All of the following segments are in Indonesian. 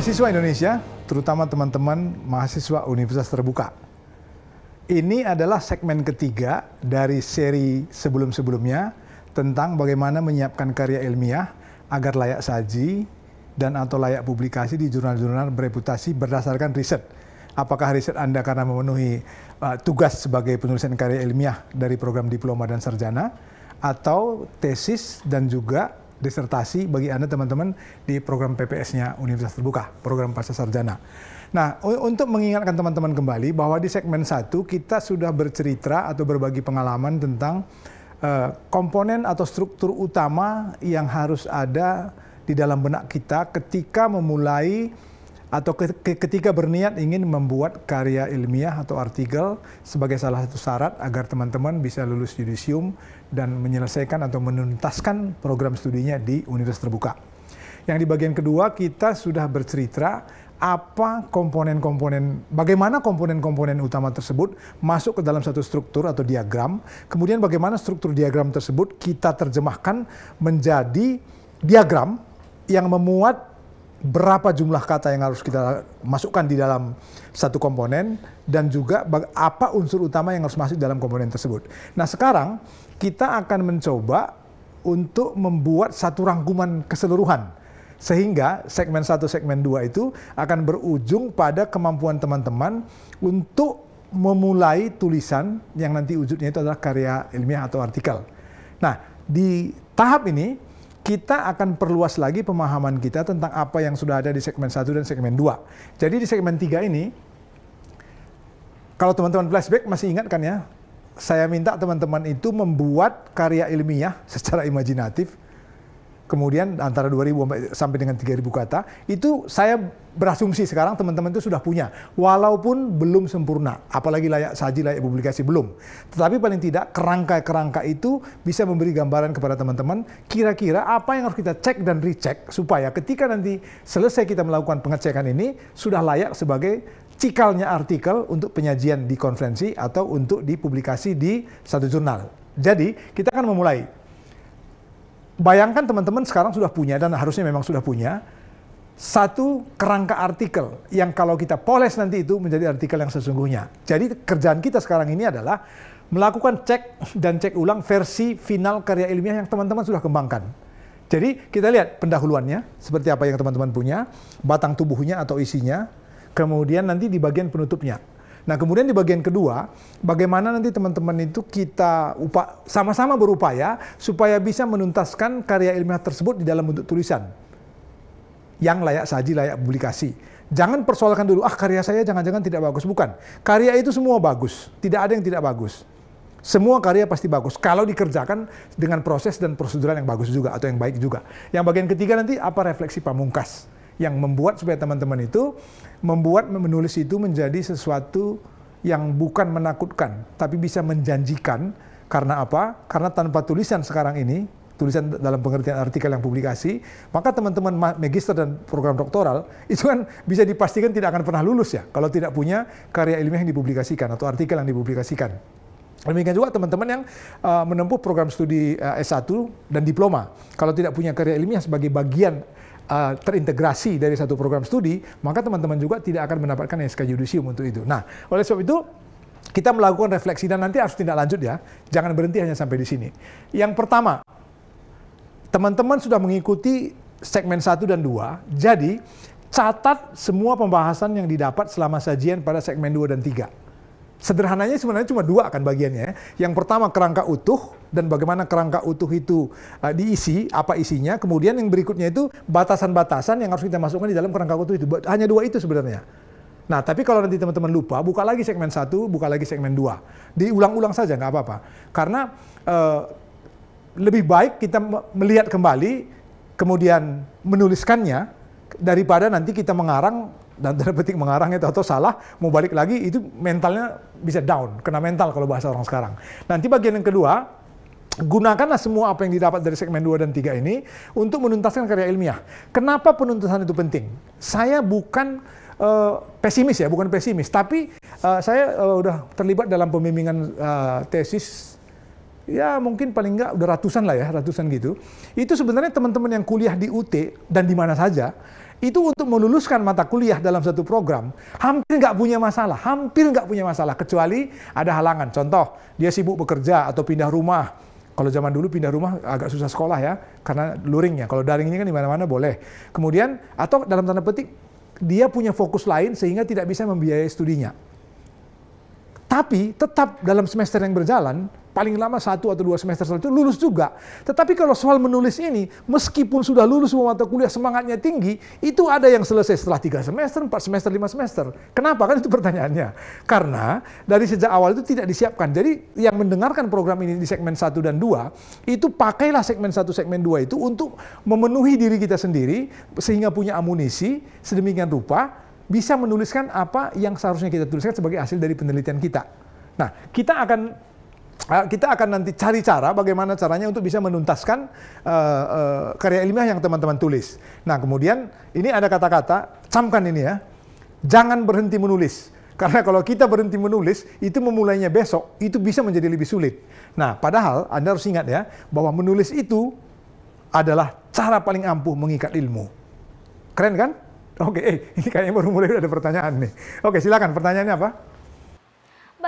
mahasiswa Indonesia, terutama teman-teman mahasiswa universitas terbuka. Ini adalah segmen ketiga dari seri sebelum-sebelumnya tentang bagaimana menyiapkan karya ilmiah agar layak saji dan atau layak publikasi di jurnal-jurnal bereputasi berdasarkan riset. Apakah riset Anda karena memenuhi uh, tugas sebagai penulisan karya ilmiah dari program diploma dan sarjana atau tesis dan juga disertasi bagi Anda teman-teman di program PPS-nya Universitas Terbuka, program Pasca Sarjana. Nah, untuk mengingatkan teman-teman kembali bahwa di segmen satu kita sudah bercerita atau berbagi pengalaman tentang uh, komponen atau struktur utama yang harus ada di dalam benak kita ketika memulai atau ketika berniat ingin membuat karya ilmiah atau artikel sebagai salah satu syarat agar teman-teman bisa lulus judisium dan menyelesaikan atau menuntaskan program studinya di universitas terbuka. Yang di bagian kedua kita sudah bercerita apa komponen-komponen, bagaimana komponen-komponen utama tersebut masuk ke dalam satu struktur atau diagram, kemudian bagaimana struktur diagram tersebut kita terjemahkan menjadi diagram yang memuat berapa jumlah kata yang harus kita masukkan di dalam satu komponen dan juga apa unsur utama yang harus masuk dalam komponen tersebut. Nah sekarang kita akan mencoba untuk membuat satu rangkuman keseluruhan sehingga segmen 1 segmen 2 itu akan berujung pada kemampuan teman-teman untuk memulai tulisan yang nanti wujudnya itu adalah karya ilmiah atau artikel. Nah, di tahap ini kita akan perluas lagi pemahaman kita tentang apa yang sudah ada di segmen 1 dan segmen 2. Jadi di segmen 3 ini, kalau teman-teman flashback masih ingat kan ya, saya minta teman-teman itu membuat karya ilmiah secara imajinatif, kemudian antara 2000 sampai dengan 3000 kata, itu saya berasumsi sekarang teman-teman itu sudah punya, walaupun belum sempurna, apalagi layak saji, layak publikasi belum. Tetapi paling tidak kerangka-kerangka itu bisa memberi gambaran kepada teman-teman kira-kira apa yang harus kita cek dan recheck supaya ketika nanti selesai kita melakukan pengecekan ini sudah layak sebagai cikalnya artikel untuk penyajian di konferensi atau untuk dipublikasi di satu jurnal. Jadi kita akan memulai. Bayangkan teman-teman sekarang sudah punya dan harusnya memang sudah punya satu kerangka artikel yang kalau kita poles nanti itu menjadi artikel yang sesungguhnya. Jadi kerjaan kita sekarang ini adalah melakukan cek dan cek ulang versi final karya ilmiah yang teman-teman sudah kembangkan. Jadi kita lihat pendahuluannya, seperti apa yang teman-teman punya, batang tubuhnya atau isinya, kemudian nanti di bagian penutupnya. Nah kemudian di bagian kedua, bagaimana nanti teman-teman itu kita sama-sama berupaya supaya bisa menuntaskan karya ilmiah tersebut di dalam bentuk tulisan yang layak saji, layak publikasi. Jangan persoalkan dulu, ah karya saya jangan-jangan tidak bagus. Bukan. Karya itu semua bagus. Tidak ada yang tidak bagus. Semua karya pasti bagus kalau dikerjakan dengan proses dan prosedural yang bagus juga atau yang baik juga. Yang bagian ketiga nanti apa refleksi pamungkas yang membuat supaya teman-teman itu membuat menulis itu menjadi sesuatu yang bukan menakutkan tapi bisa menjanjikan karena apa? Karena tanpa tulisan sekarang ini tulisan dalam pengertian artikel yang publikasi, maka teman-teman magister dan program doktoral itu kan bisa dipastikan tidak akan pernah lulus ya kalau tidak punya karya ilmiah yang dipublikasikan atau artikel yang dipublikasikan. Demikian juga teman-teman yang uh, menempuh program studi uh, eh, S1 dan diploma, kalau tidak punya karya ilmiah sebagai bagian uh, terintegrasi dari satu program studi, maka teman-teman juga tidak akan mendapatkan SK judisium untuk itu. Nah, oleh sebab itu kita melakukan refleksi dan nanti harus tindak lanjut ya. Jangan berhenti hanya sampai di sini. Yang pertama, Teman-teman sudah mengikuti segmen 1 dan 2. Jadi, catat semua pembahasan yang didapat selama sajian pada segmen 2 dan 3. Sederhananya sebenarnya cuma dua kan bagiannya. Ya. Yang pertama kerangka utuh dan bagaimana kerangka utuh itu uh, diisi, apa isinya. Kemudian yang berikutnya itu batasan-batasan yang harus kita masukkan di dalam kerangka utuh itu. Hanya dua itu sebenarnya. Nah, tapi kalau nanti teman-teman lupa, buka lagi segmen satu, buka lagi segmen dua, Diulang-ulang saja, nggak apa-apa. Karena uh, lebih baik kita melihat kembali, kemudian menuliskannya, daripada nanti kita mengarang, dan tanda petik mengarang itu atau salah, mau balik lagi, itu mentalnya bisa down, kena mental kalau bahasa orang sekarang. Nanti bagian yang kedua, gunakanlah semua apa yang didapat dari segmen 2 dan 3 ini untuk menuntaskan karya ilmiah. Kenapa penuntasan itu penting? Saya bukan uh, pesimis ya, bukan pesimis, tapi uh, saya uh, udah terlibat dalam pembimbingan uh, tesis ya mungkin paling nggak udah ratusan lah ya, ratusan gitu. Itu sebenarnya teman-teman yang kuliah di UT dan di mana saja, itu untuk meluluskan mata kuliah dalam satu program, hampir nggak punya masalah, hampir nggak punya masalah, kecuali ada halangan. Contoh, dia sibuk bekerja atau pindah rumah. Kalau zaman dulu pindah rumah agak susah sekolah ya, karena luringnya. Kalau daring ini kan di mana-mana boleh. Kemudian, atau dalam tanda petik, dia punya fokus lain sehingga tidak bisa membiayai studinya. Tapi tetap dalam semester yang berjalan, paling lama satu atau dua semester setelah lulus juga. Tetapi kalau soal menulis ini, meskipun sudah lulus semua mata kuliah semangatnya tinggi, itu ada yang selesai setelah tiga semester, empat semester, lima semester. Kenapa? Kan itu pertanyaannya. Karena dari sejak awal itu tidak disiapkan. Jadi yang mendengarkan program ini di segmen satu dan dua itu pakailah segmen satu segmen dua itu untuk memenuhi diri kita sendiri, sehingga punya amunisi sedemikian rupa, bisa menuliskan apa yang seharusnya kita tuliskan sebagai hasil dari penelitian kita. Nah, kita akan Ah, kita akan nanti cari cara bagaimana caranya untuk bisa menuntaskan uh, uh, karya ilmiah yang teman-teman tulis. Nah, kemudian ini ada kata-kata, camkan ini ya. Jangan berhenti menulis. Karena kalau kita berhenti menulis, itu memulainya besok, itu bisa menjadi lebih sulit. Nah, padahal Anda harus ingat ya, bahwa menulis itu adalah cara paling ampuh mengikat ilmu. Keren kan? Oke, eh, ini kayaknya baru mulai ada pertanyaan nih. Oke, silakan. Pertanyaannya apa?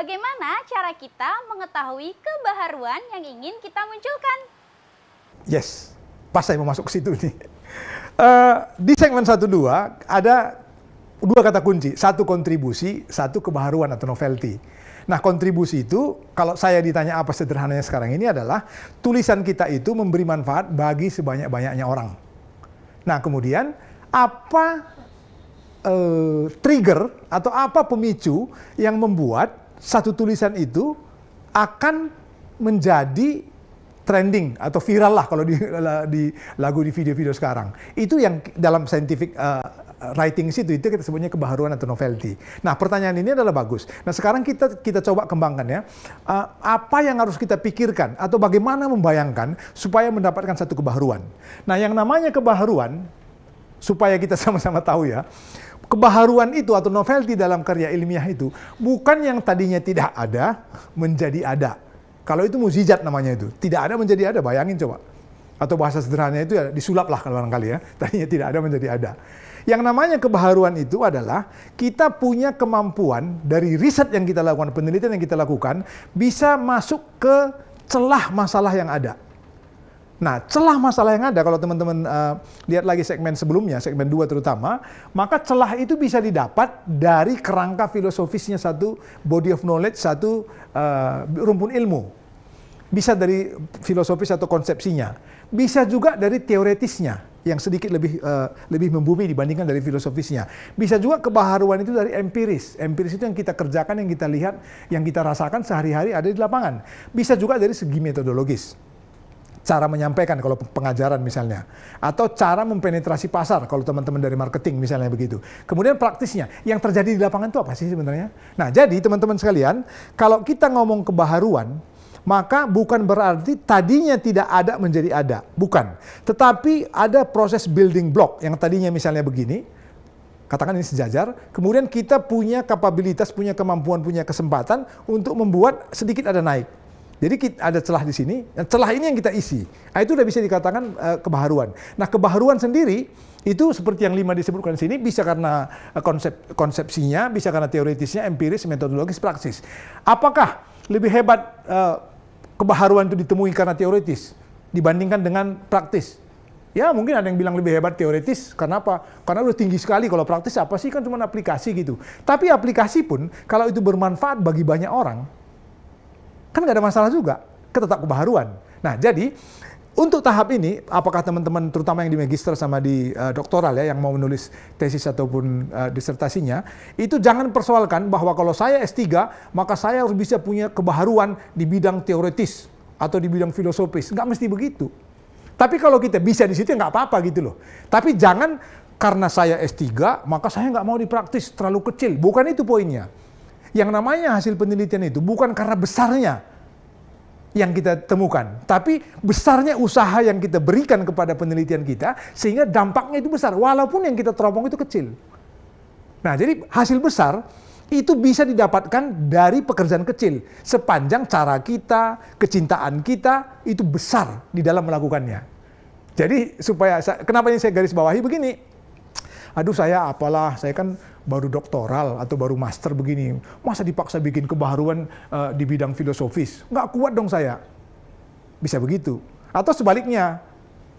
Bagaimana cara kita mengetahui kebaharuan yang ingin kita munculkan? Yes, pas saya mau masuk ke situ nih. Eh, uh, di segmen 1-2 ada dua kata kunci. Satu kontribusi, satu kebaharuan atau novelty. Nah kontribusi itu kalau saya ditanya apa sederhananya sekarang ini adalah tulisan kita itu memberi manfaat bagi sebanyak-banyaknya orang. Nah kemudian apa uh, trigger atau apa pemicu yang membuat satu tulisan itu akan menjadi trending atau viral lah kalau di, di lagu di video-video sekarang. Itu yang dalam scientific uh, writing situ itu kita sebutnya kebaharuan atau novelty. Nah pertanyaan ini adalah bagus. Nah sekarang kita kita coba kembangkan ya uh, apa yang harus kita pikirkan atau bagaimana membayangkan supaya mendapatkan satu kebaharuan. Nah yang namanya kebaharuan supaya kita sama-sama tahu ya kebaharuan itu atau novelty dalam karya ilmiah itu bukan yang tadinya tidak ada menjadi ada. Kalau itu mukjizat namanya itu. Tidak ada menjadi ada, bayangin coba. Atau bahasa sederhananya itu ya disulap lah kalau barangkali ya. Tadinya tidak ada menjadi ada. Yang namanya kebaharuan itu adalah kita punya kemampuan dari riset yang kita lakukan, penelitian yang kita lakukan, bisa masuk ke celah masalah yang ada. Nah, celah masalah yang ada kalau teman-teman uh, lihat lagi segmen sebelumnya, segmen dua terutama, maka celah itu bisa didapat dari kerangka filosofisnya satu body of knowledge, satu uh, rumpun ilmu. Bisa dari filosofis atau konsepsinya. Bisa juga dari teoretisnya yang sedikit lebih uh, lebih membumi dibandingkan dari filosofisnya. Bisa juga kebaharuan itu dari empiris. Empiris itu yang kita kerjakan, yang kita lihat, yang kita rasakan sehari-hari ada di lapangan. Bisa juga dari segi metodologis cara menyampaikan kalau pengajaran misalnya atau cara mempenetrasi pasar kalau teman-teman dari marketing misalnya begitu. Kemudian praktisnya yang terjadi di lapangan itu apa sih sebenarnya? Nah, jadi teman-teman sekalian, kalau kita ngomong kebaharuan maka bukan berarti tadinya tidak ada menjadi ada, bukan. Tetapi ada proses building block yang tadinya misalnya begini, katakan ini sejajar, kemudian kita punya kapabilitas, punya kemampuan, punya kesempatan untuk membuat sedikit ada naik jadi kita, ada celah di sini, nah, celah ini yang kita isi. Nah, itu sudah bisa dikatakan uh, kebaharuan. Nah kebaharuan sendiri itu seperti yang lima disebutkan di sini bisa karena eh, konsep konsepsinya, bisa karena teoritisnya, empiris, metodologis, praksis. Apakah lebih hebat uh, kebaharuan itu ditemui karena teoritis dibandingkan dengan praktis? Ya mungkin ada yang bilang lebih hebat teoritis, Kenapa? Karena udah tinggi sekali, kalau praktis apa sih kan cuma aplikasi gitu. Tapi aplikasi pun kalau itu bermanfaat bagi banyak orang, Kan nggak ada masalah juga. ketetap kebaharuan. Nah, jadi untuk tahap ini, apakah teman-teman terutama yang di magister sama di uh, doktoral ya yang mau menulis tesis ataupun uh, disertasinya, itu jangan persoalkan bahwa kalau saya S3, maka saya harus bisa punya kebaharuan di bidang teoretis atau di bidang filosofis. Nggak mesti begitu. Tapi kalau kita bisa di situ nggak apa-apa gitu loh. Tapi jangan karena saya S3, maka saya nggak mau dipraktis terlalu kecil. Bukan itu poinnya. Yang namanya hasil penelitian itu bukan karena besarnya yang kita temukan, tapi besarnya usaha yang kita berikan kepada penelitian kita sehingga dampaknya itu besar walaupun yang kita teropong itu kecil. Nah, jadi hasil besar itu bisa didapatkan dari pekerjaan kecil sepanjang cara kita, kecintaan kita itu besar di dalam melakukannya. Jadi supaya kenapa ini saya garis bawahi begini. Aduh saya apalah, saya kan baru doktoral atau baru master begini, masa dipaksa bikin kebaharuan uh, di bidang filosofis? Nggak kuat dong saya. Bisa begitu. Atau sebaliknya,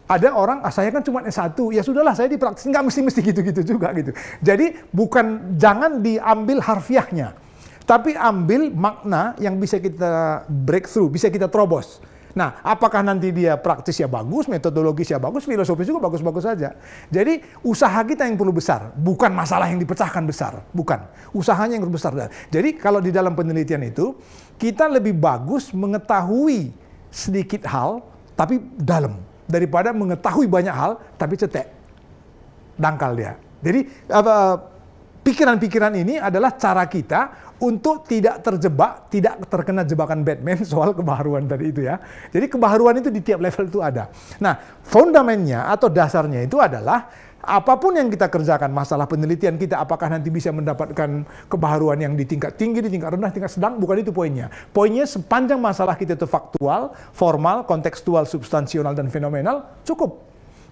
ada orang, ah, saya kan cuma S1, ya sudahlah saya dipraktis, nggak mesti-mesti gitu-gitu juga gitu. Jadi bukan, jangan diambil harfiahnya. Tapi ambil makna yang bisa kita breakthrough, bisa kita terobos. Nah, apakah nanti dia praktis ya bagus, metodologis ya bagus, filosofis juga bagus-bagus saja. Jadi usaha kita yang perlu besar, bukan masalah yang dipecahkan besar, bukan. Usahanya yang besar. Jadi kalau di dalam penelitian itu, kita lebih bagus mengetahui sedikit hal, tapi dalam. Daripada mengetahui banyak hal, tapi cetek. Dangkal dia. Jadi apa pikiran-pikiran ini adalah cara kita untuk tidak terjebak, tidak terkena jebakan Batman soal kebaharuan tadi itu ya. Jadi kebaharuan itu di tiap level itu ada. Nah, fondamennya atau dasarnya itu adalah apapun yang kita kerjakan, masalah penelitian kita apakah nanti bisa mendapatkan kebaharuan yang di tingkat tinggi, di tingkat rendah, tingkat sedang, bukan itu poinnya. Poinnya sepanjang masalah kita itu faktual, formal, kontekstual, substansional, dan fenomenal, cukup.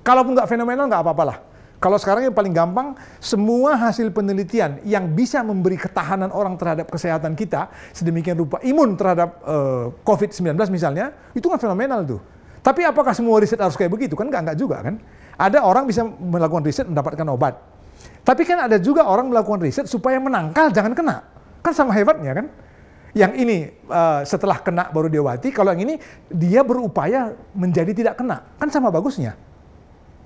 Kalaupun nggak fenomenal, nggak apa-apalah. Kalau sekarang yang paling gampang, semua hasil penelitian yang bisa memberi ketahanan orang terhadap kesehatan kita, sedemikian rupa imun terhadap uh, eh, COVID-19 misalnya, itu kan fenomenal tuh. Tapi apakah semua riset harus kayak begitu? Kan enggak, enggak juga kan. Ada orang bisa melakukan riset mendapatkan obat. Tapi kan ada juga orang melakukan riset supaya menangkal jangan kena. Kan sama hebatnya kan. Yang ini uh, setelah kena baru diawati. kalau yang ini dia berupaya menjadi tidak kena. Kan sama bagusnya.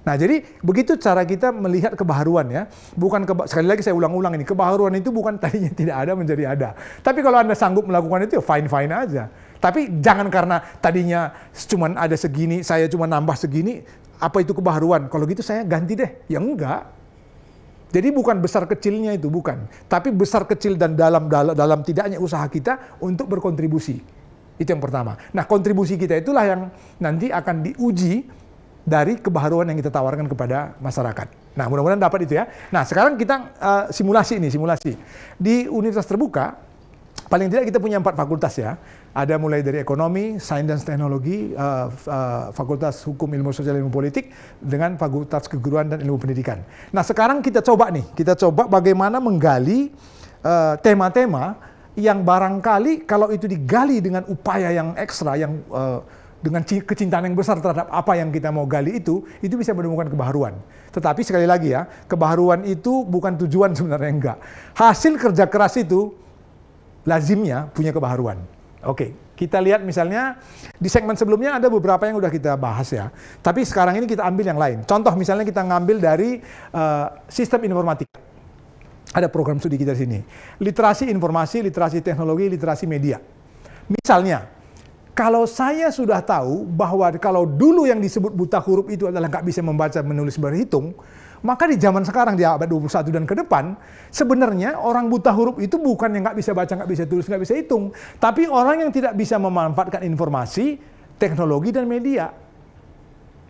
Nah, jadi begitu cara kita melihat kebaharuan ya. Bukan keba sekali lagi saya ulang-ulang ini, kebaharuan itu bukan tadinya tidak ada menjadi ada. Tapi kalau Anda sanggup melakukan itu fine-fine ya aja. Tapi jangan karena tadinya cuma ada segini, saya cuma nambah segini, apa itu kebaharuan? Kalau gitu saya ganti deh. Ya enggak. Jadi bukan besar kecilnya itu bukan, tapi besar kecil dan dalam dalam, dalam tidaknya usaha kita untuk berkontribusi. Itu yang pertama. Nah, kontribusi kita itulah yang nanti akan diuji dari kebaharuan yang kita tawarkan kepada masyarakat. Nah, mudah-mudahan dapat itu ya. Nah, sekarang kita uh, simulasi ini simulasi. Di universitas terbuka, paling tidak kita punya empat fakultas ya. Ada mulai dari ekonomi, sains dan teknologi, uh, uh, fakultas hukum ilmu sosial ilmu politik, dengan fakultas keguruan dan ilmu pendidikan. Nah, sekarang kita coba nih, kita coba bagaimana menggali tema-tema uh, yang barangkali kalau itu digali dengan upaya yang ekstra, yang uh, dengan kecintaan yang besar terhadap apa yang kita mau gali itu, itu bisa menemukan kebaharuan. Tetapi sekali lagi ya, kebaharuan itu bukan tujuan sebenarnya enggak. Hasil kerja keras itu lazimnya punya kebaharuan. Oke, kita lihat misalnya di segmen sebelumnya ada beberapa yang sudah kita bahas ya. Tapi sekarang ini kita ambil yang lain. Contoh misalnya kita ngambil dari uh, sistem informatika. Ada program studi kita di sini. Literasi informasi, literasi teknologi, literasi media. Misalnya, kalau saya sudah tahu bahwa kalau dulu yang disebut buta huruf itu adalah nggak bisa membaca, menulis, berhitung, maka di zaman sekarang di abad 21 dan ke depan, sebenarnya orang buta huruf itu bukan yang nggak bisa baca, nggak bisa tulis, nggak bisa hitung, tapi orang yang tidak bisa memanfaatkan informasi, teknologi dan media.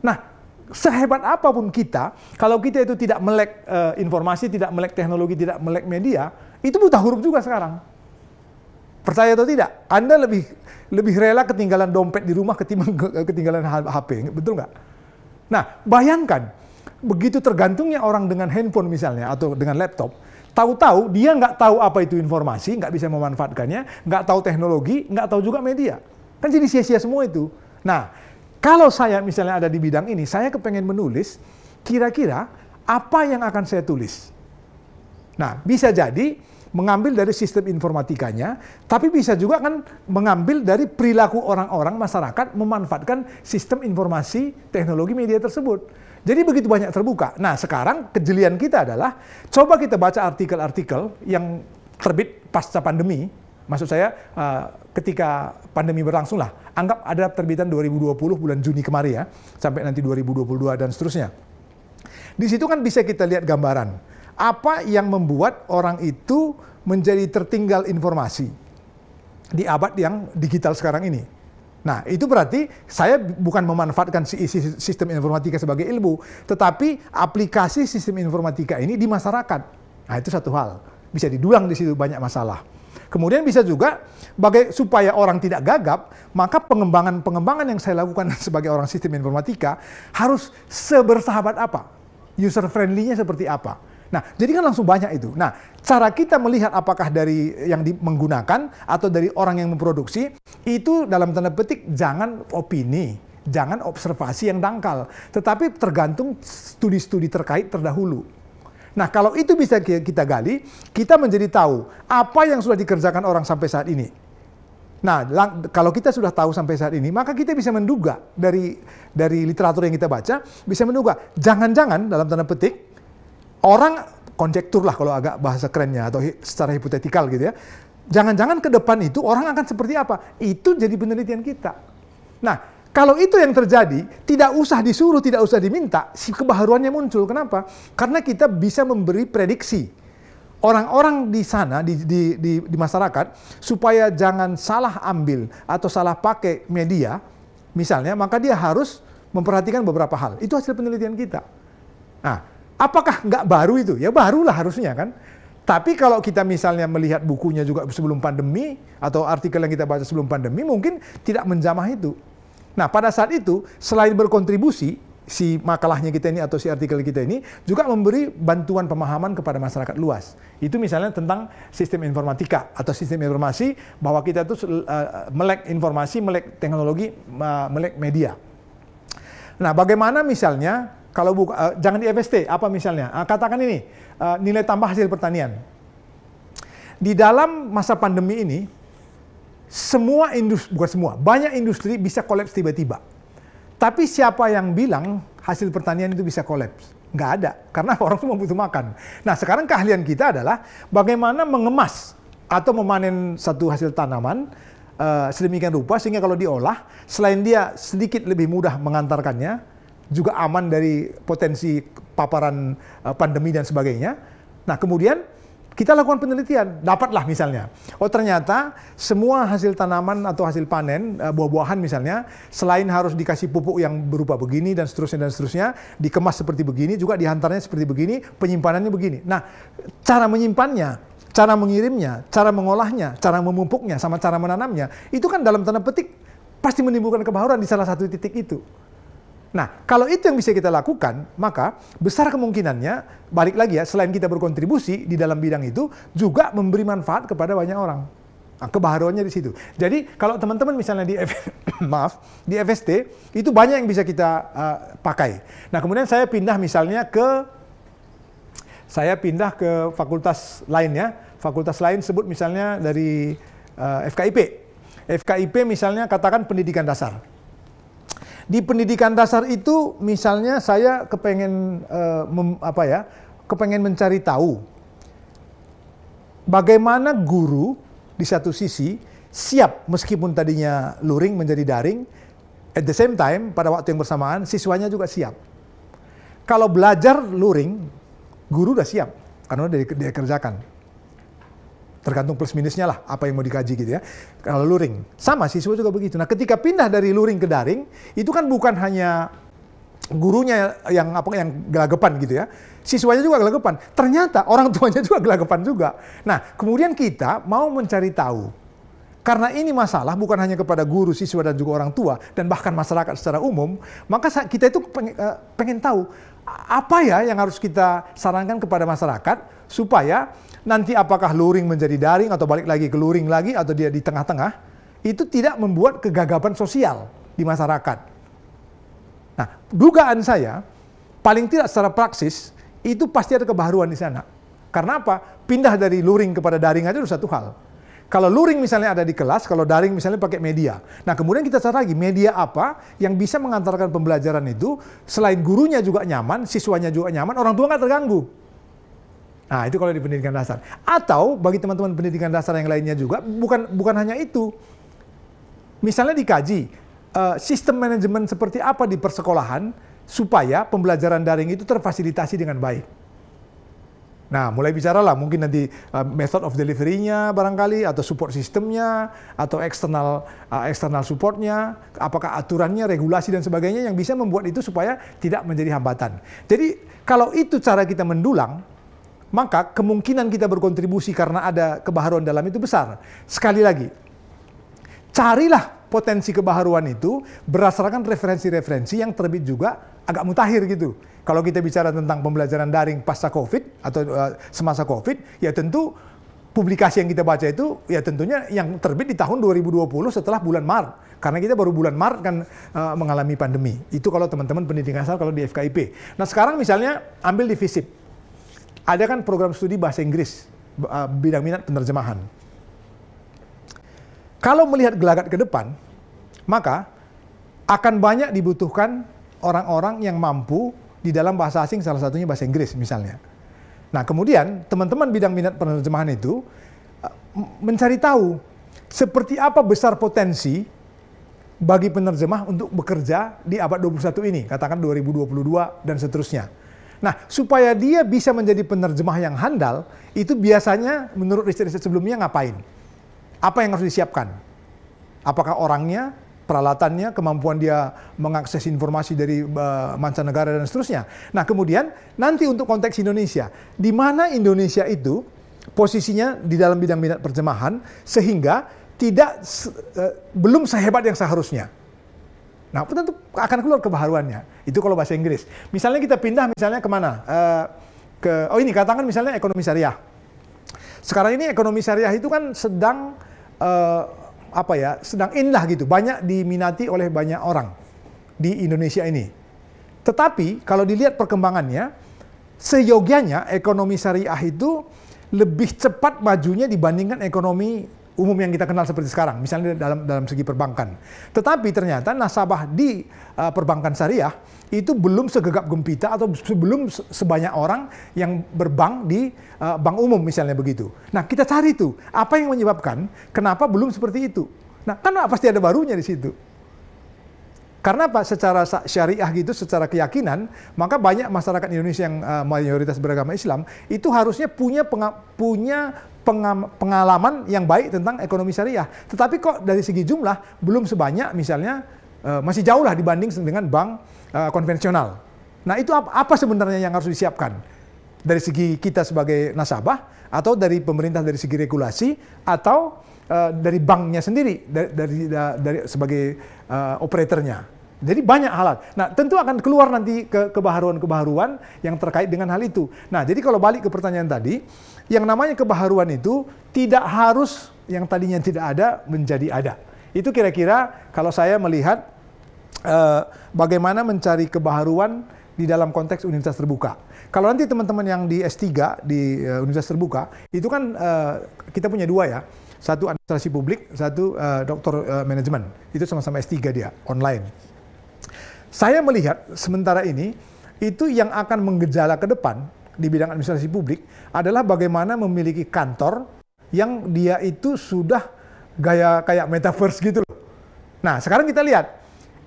Nah, sehebat apapun kita, kalau kita itu tidak melek uh, informasi, tidak melek teknologi, tidak melek media, itu buta huruf juga sekarang. Percaya atau tidak, Anda lebih lebih rela ketinggalan dompet di rumah ketimbang ketinggalan HP, betul nggak? Nah, bayangkan begitu tergantungnya orang dengan handphone misalnya atau dengan laptop, tahu-tahu dia nggak tahu apa itu informasi, nggak bisa memanfaatkannya, nggak tahu teknologi, nggak tahu juga media. Kan jadi sia-sia semua itu. Nah, kalau saya misalnya ada di bidang ini, saya kepengen menulis, kira-kira apa yang akan saya tulis? Nah, bisa jadi mengambil dari sistem informatikanya, tapi bisa juga kan mengambil dari perilaku orang-orang masyarakat memanfaatkan sistem informasi teknologi media tersebut. Jadi begitu banyak terbuka. Nah sekarang kejelian kita adalah coba kita baca artikel-artikel yang terbit pasca pandemi. Maksud saya uh, ketika pandemi berlangsung lah, anggap ada terbitan 2020 bulan Juni kemarin ya, sampai nanti 2022 dan seterusnya. Di situ kan bisa kita lihat gambaran apa yang membuat orang itu menjadi tertinggal informasi di abad yang digital sekarang ini? Nah, itu berarti saya bukan memanfaatkan sistem informatika sebagai ilmu, tetapi aplikasi sistem informatika ini di masyarakat. Nah, itu satu hal. Bisa diduang di situ banyak masalah. Kemudian bisa juga bagai supaya orang tidak gagap, maka pengembangan-pengembangan yang saya lakukan sebagai orang sistem informatika harus sebersahabat apa? User friendly-nya seperti apa? Nah, jadi kan langsung banyak itu. Nah, cara kita melihat apakah dari yang di, menggunakan atau dari orang yang memproduksi itu dalam tanda petik jangan opini, jangan observasi yang dangkal, tetapi tergantung studi-studi terkait terdahulu. Nah, kalau itu bisa kita gali, kita menjadi tahu apa yang sudah dikerjakan orang sampai saat ini. Nah, kalau kita sudah tahu sampai saat ini, maka kita bisa menduga dari dari literatur yang kita baca, bisa menduga jangan-jangan dalam tanda petik orang konjektur lah kalau agak bahasa kerennya atau secara hipotetikal gitu ya. Jangan-jangan ke depan itu orang akan seperti apa? Itu jadi penelitian kita. Nah, kalau itu yang terjadi, tidak usah disuruh, tidak usah diminta, si kebaharuannya muncul. Kenapa? Karena kita bisa memberi prediksi. Orang-orang di sana, di, di, di, di masyarakat, supaya jangan salah ambil atau salah pakai media, misalnya, maka dia harus memperhatikan beberapa hal. Itu hasil penelitian kita. Nah, Apakah nggak baru itu? Ya barulah harusnya kan. Tapi kalau kita misalnya melihat bukunya juga sebelum pandemi atau artikel yang kita baca sebelum pandemi mungkin tidak menjamah itu. Nah pada saat itu selain berkontribusi si makalahnya kita ini atau si artikel kita ini juga memberi bantuan pemahaman kepada masyarakat luas. Itu misalnya tentang sistem informatika atau sistem informasi bahwa kita itu eh, melek informasi, melek teknologi, eh, melek media. Nah, bagaimana misalnya kalau buka, uh, jangan di FST, apa misalnya? Uh, katakan ini, uh, nilai tambah hasil pertanian. Di dalam masa pandemi ini, semua industri, bukan semua, banyak industri bisa kolaps tiba-tiba. Tapi siapa yang bilang hasil pertanian itu bisa kolaps? Nggak ada, karena orang semua butuh makan. Nah sekarang keahlian kita adalah bagaimana mengemas atau memanen satu hasil tanaman uh, sedemikian rupa sehingga kalau diolah, selain dia sedikit lebih mudah mengantarkannya, juga aman dari potensi paparan eh, pandemi dan sebagainya. Nah, kemudian kita lakukan penelitian, dapatlah misalnya. Oh ternyata semua hasil tanaman atau hasil panen, eh, buah-buahan misalnya, selain harus dikasih pupuk yang berupa begini dan seterusnya dan seterusnya, dikemas seperti begini, juga dihantarnya seperti begini, penyimpanannya begini. Nah, cara menyimpannya, cara mengirimnya, cara mengolahnya, cara memupuknya, sama cara menanamnya, itu kan dalam tanda petik pasti menimbulkan kebaharuan di salah satu titik itu. Nah, kalau itu yang bisa kita lakukan, maka besar kemungkinannya, balik lagi ya, selain kita berkontribusi di dalam bidang itu, juga memberi manfaat kepada banyak orang. Nah, kebaharuannya di situ. Jadi kalau teman-teman misalnya di F, maaf di FST itu banyak yang bisa kita uh, pakai. Nah kemudian saya pindah misalnya ke saya pindah ke fakultas lainnya. Fakultas lain sebut misalnya dari uh, eh, FKIP. FKIP misalnya katakan pendidikan dasar. Di pendidikan dasar itu misalnya saya kepengen uh, mem, apa ya? kepengen mencari tahu bagaimana guru di satu sisi siap meskipun tadinya luring menjadi daring at the same time pada waktu yang bersamaan siswanya juga siap. Kalau belajar luring, guru udah siap karena dia kerjakan tergantung plus minusnya lah apa yang mau dikaji gitu ya. Kalau luring sama siswa juga begitu. Nah, ketika pindah dari luring ke daring itu kan bukan hanya gurunya yang apa yang gelagapan gitu ya. Siswanya juga gelagapan. Ternyata orang tuanya juga gelagapan juga. Nah, kemudian kita mau mencari tahu karena ini masalah bukan hanya kepada guru, siswa dan juga orang tua dan bahkan masyarakat secara umum, maka kita itu eh, pengen, tahu apa ya yang harus kita sarankan kepada masyarakat supaya nanti apakah luring menjadi daring atau balik lagi ke luring lagi atau dia di tengah-tengah itu tidak membuat kegagapan sosial di masyarakat. Nah, dugaan saya paling tidak secara praksis itu pasti ada kebaruan di sana. Karena apa? Pindah dari luring kepada daring aja itu satu hal. Kalau luring misalnya ada di kelas, kalau daring misalnya pakai media. Nah kemudian kita cari lagi media apa yang bisa mengantarkan pembelajaran itu selain gurunya juga nyaman, siswanya juga nyaman, orang tua nggak terganggu. Nah itu kalau di pendidikan dasar. Atau bagi teman-teman pendidikan dasar yang lainnya juga bukan bukan hanya itu. Misalnya dikaji eh, sistem manajemen seperti apa di persekolahan supaya pembelajaran daring itu terfasilitasi dengan baik. Nah, mulai bicara lah mungkin nanti uh, method of delivery-nya barangkali atau support sistemnya atau external uh, external supportnya, apakah aturannya, regulasi dan sebagainya yang bisa membuat itu supaya tidak menjadi hambatan. Jadi, kalau itu cara kita mendulang, maka kemungkinan kita berkontribusi karena ada kebaharuan dalam itu besar. Sekali lagi, carilah potensi kebaharuan itu berdasarkan referensi-referensi yang terbit juga agak mutakhir gitu. Kalau kita bicara tentang pembelajaran daring pasca Covid atau uh, semasa Covid, ya tentu publikasi yang kita baca itu ya tentunya yang terbit di tahun 2020 setelah bulan Maret. Karena kita baru bulan Maret kan uh, mengalami pandemi. Itu kalau teman-teman pendidikan asal kalau di FKIP. Nah sekarang misalnya ambil di FISIP. Ada kan program studi bahasa Inggris, uh, bidang minat penerjemahan. Kalau melihat gelagat ke depan, maka akan banyak dibutuhkan orang-orang yang mampu di dalam bahasa asing salah satunya bahasa Inggris misalnya. Nah kemudian teman-teman bidang minat penerjemahan itu eh, mencari tahu seperti apa besar potensi bagi penerjemah untuk bekerja di abad 21 ini, katakan 2022 dan seterusnya. Nah, supaya dia bisa menjadi penerjemah yang handal, itu biasanya menurut riset-riset sebelumnya ngapain? Apa yang harus disiapkan? Apakah orangnya, peralatannya, kemampuan dia mengakses informasi dari uh, mancanegara dan seterusnya. Nah, kemudian nanti untuk konteks Indonesia, di mana Indonesia itu posisinya di dalam bidang bidang perjemahan sehingga tidak uh, belum sehebat yang seharusnya. Nah, tentu akan keluar kebaharuannya. Itu kalau bahasa Inggris. Misalnya kita pindah misalnya kemana? Uh, ke oh ini katakan misalnya ekonomi syariah sekarang ini ekonomi syariah itu kan sedang uh, apa ya, sedang indah gitu, banyak diminati oleh banyak orang di Indonesia ini. Tetapi kalau dilihat perkembangannya, seyogianya ekonomi syariah itu lebih cepat majunya dibandingkan ekonomi umum yang kita kenal seperti sekarang, misalnya dalam dalam segi perbankan. Tetapi ternyata nasabah di uh, perbankan syariah itu belum segegap gempita atau sebelum sebanyak orang yang berbank di uh, bank umum misalnya begitu. Nah, kita cari itu, apa yang menyebabkan kenapa belum seperti itu. Nah, kan pasti ada barunya di situ. Karena apa? Secara syariah gitu, secara keyakinan, maka banyak masyarakat Indonesia yang uh, mayoritas beragama Islam itu harusnya punya penga punya pengalaman yang baik tentang ekonomi syariah. Tetapi kok dari segi jumlah belum sebanyak misalnya uh, masih jauh lah dibanding dengan bank uh, konvensional. Nah itu apa, apa sebenarnya yang harus disiapkan? Dari segi kita sebagai nasabah, atau dari pemerintah dari segi regulasi, atau uh, dari banknya sendiri dari, dari, dari sebagai uh, operatornya. Jadi banyak halal. Nah, tentu akan keluar nanti ke kebaharuan-kebaharuan yang terkait dengan hal itu. Nah, jadi kalau balik ke pertanyaan tadi, yang namanya kebaharuan itu tidak harus yang tadinya tidak ada menjadi ada. Itu kira-kira kalau saya melihat eh, bagaimana mencari kebaharuan di dalam konteks universitas terbuka. Kalau nanti teman-teman yang di S3 di uh, universitas terbuka, itu kan uh, kita punya dua ya. Satu administrasi publik, satu uh, doktor uh, manajemen. Itu sama-sama S3 dia, online. Saya melihat sementara ini itu yang akan menggejala ke depan di bidang administrasi publik adalah bagaimana memiliki kantor yang dia itu sudah gaya kayak metaverse gitu loh. Nah, sekarang kita lihat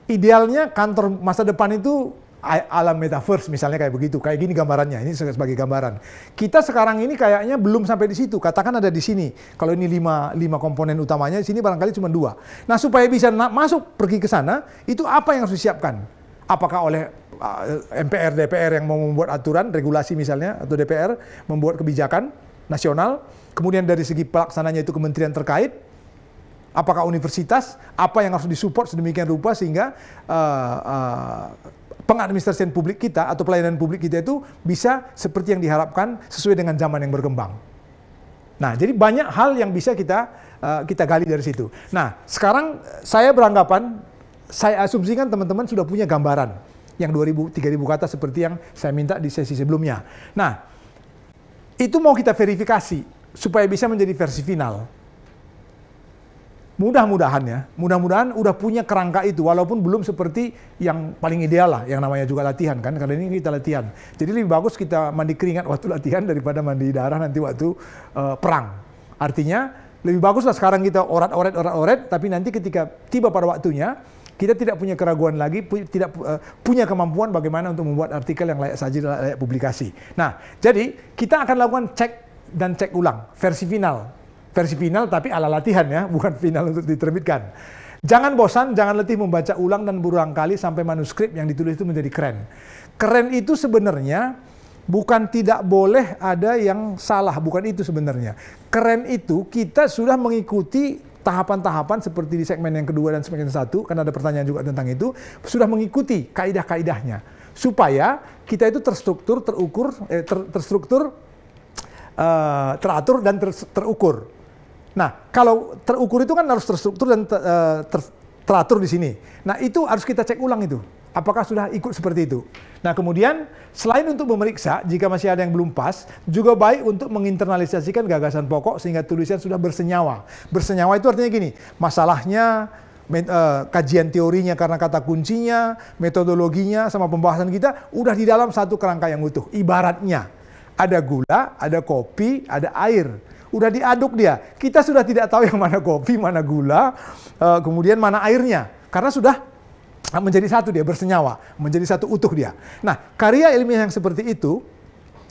idealnya kantor masa depan itu alam metaverse misalnya kayak begitu, kayak gini gambarannya, ini sebagai gambaran. Kita sekarang ini kayaknya belum sampai di situ, katakan ada di sini. Kalau ini lima, lima komponen utamanya, di sini barangkali cuma dua. Nah supaya bisa masuk pergi ke sana, itu apa yang harus disiapkan? apakah oleh ah, MPR DPR yang mau membuat aturan regulasi misalnya atau DPR membuat kebijakan nasional kemudian dari segi pelaksananya itu kementerian terkait apakah universitas apa yang harus disupport sedemikian rupa sehingga uh, uh, pengadministrasian publik kita atau pelayanan publik kita itu bisa seperti yang diharapkan sesuai dengan zaman yang berkembang. Nah, jadi banyak hal yang bisa kita uh, kita gali dari situ. Nah, sekarang saya beranggapan saya asumsikan teman-teman sudah punya gambaran yang 2000 3000 kata seperti yang saya minta di sesi sebelumnya. Nah, itu mau kita verifikasi supaya bisa menjadi versi final. Mudah-mudahan ya, mudah-mudahan udah punya kerangka itu walaupun belum seperti yang paling ideal lah yang namanya juga latihan kan karena ini kita latihan. Jadi lebih bagus kita mandi keringat waktu latihan daripada mandi darah nanti waktu uh, perang. Artinya lebih baguslah sekarang kita orat orat orat orat, tapi nanti ketika tiba pada waktunya kita tidak punya keraguan lagi, pu tidak uh, punya kemampuan bagaimana untuk membuat artikel yang layak saja layak publikasi. Nah, jadi kita akan lakukan cek dan cek ulang versi final. Versi final tapi ala latihan ya, bukan final untuk diterbitkan. Jangan bosan, jangan letih membaca ulang dan berulang kali sampai manuskrip yang ditulis itu menjadi keren. Keren itu sebenarnya bukan tidak boleh ada yang salah, bukan itu sebenarnya. Keren itu kita sudah mengikuti tahapan-tahapan seperti di segmen yang kedua dan segmen yang satu, karena ada pertanyaan juga tentang itu, sudah mengikuti kaidah-kaidahnya supaya kita itu terstruktur, terukur, eh, ter, terstruktur, uh, teratur dan ter, terukur. Nah, kalau terukur itu kan harus terstruktur dan ter, uh, ter, teratur di sini. Nah, itu harus kita cek ulang itu. Apakah sudah ikut seperti itu? Nah, kemudian selain untuk memeriksa jika masih ada yang belum pas, juga baik untuk menginternalisasikan gagasan pokok sehingga tulisan sudah bersenyawa. Bersenyawa itu artinya gini, masalahnya eh, kajian teorinya karena kata kuncinya, metodologinya sama pembahasan kita udah di dalam satu kerangka yang utuh. Ibaratnya ada gula, ada kopi, ada air. Udah diaduk dia. Kita sudah tidak tahu yang mana kopi, mana gula, eh, kemudian mana airnya karena sudah Ah, menjadi satu dia bersenyawa, menjadi satu utuh dia. Nah, karya ilmiah yang seperti itu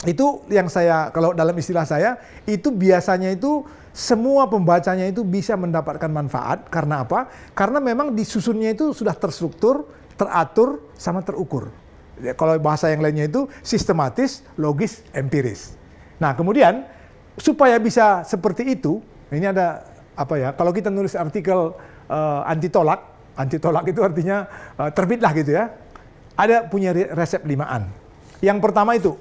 itu yang saya kalau dalam istilah saya itu biasanya itu semua pembacanya itu bisa mendapatkan manfaat karena apa? Karena memang disusunnya itu sudah terstruktur, teratur sama terukur. Ya, kalau bahasa yang lainnya itu sistematis, logis, empiris. Nah, kemudian supaya bisa seperti itu, ini ada apa ya? Kalau kita nulis artikel uh, eh, anti tolak Anti tolak itu artinya uh, eh, terbitlah gitu ya. Ada punya resep limaan. Yang pertama itu,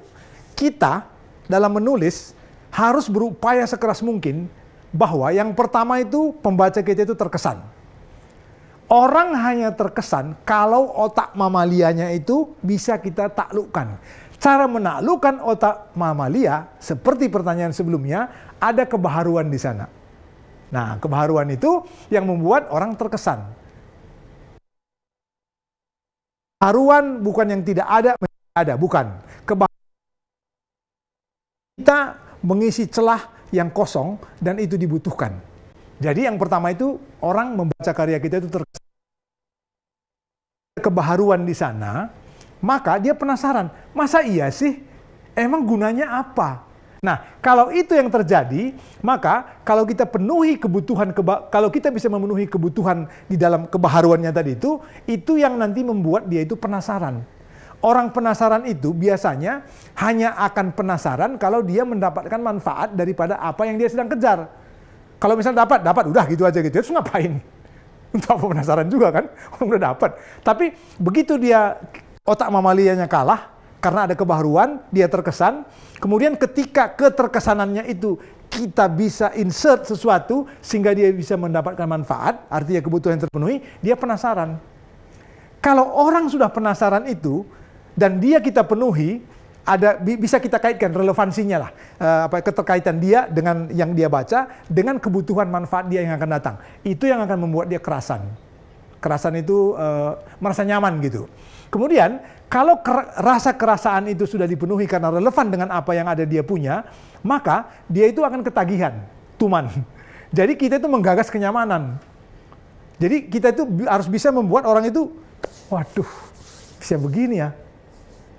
kita dalam menulis harus berupaya sekeras mungkin bahwa yang pertama itu pembaca kita itu terkesan. Orang hanya terkesan kalau otak mamalianya itu bisa kita taklukkan. Cara menaklukkan otak mamalia seperti pertanyaan sebelumnya ada kebaharuan di sana. Nah, kebaharuan itu yang membuat orang terkesan. Haruan bukan yang tidak ada, ada, bukan. Kebahagiaan kita mengisi celah yang kosong dan itu dibutuhkan. Jadi yang pertama itu orang membaca karya kita itu terkesan kebaharuan di sana, maka dia penasaran, masa iya sih? Emang gunanya apa? Nah, kalau itu yang terjadi, maka kalau kita penuhi kebutuhan kalau kita bisa memenuhi kebutuhan di dalam kebaharuannya tadi itu, itu yang nanti membuat dia itu penasaran. Orang penasaran itu biasanya hanya akan penasaran kalau dia mendapatkan manfaat daripada apa yang dia sedang kejar. Kalau misalnya dapat, dapat udah gitu aja gitu. Terus ngapain? Untuk apa penasaran juga kan? udah dapat. Tapi begitu dia otak mamalianya kalah, karena ada kebaharuan, dia terkesan. Kemudian ketika keterkesanannya itu kita bisa insert sesuatu sehingga dia bisa mendapatkan manfaat, artinya kebutuhan yang terpenuhi, dia penasaran. Kalau orang sudah penasaran itu dan dia kita penuhi, ada bisa kita kaitkan relevansinya lah uh, apa keterkaitan dia dengan yang dia baca dengan kebutuhan manfaat dia yang akan datang itu yang akan membuat dia kerasan kerasan itu uh, merasa nyaman gitu kemudian kalau rasa kerasaan itu sudah dipenuhi karena relevan dengan apa yang ada dia punya, maka dia itu akan ketagihan, tuman. Jadi kita itu menggagas kenyamanan. Jadi kita itu harus bisa membuat orang itu, waduh, bisa begini ya.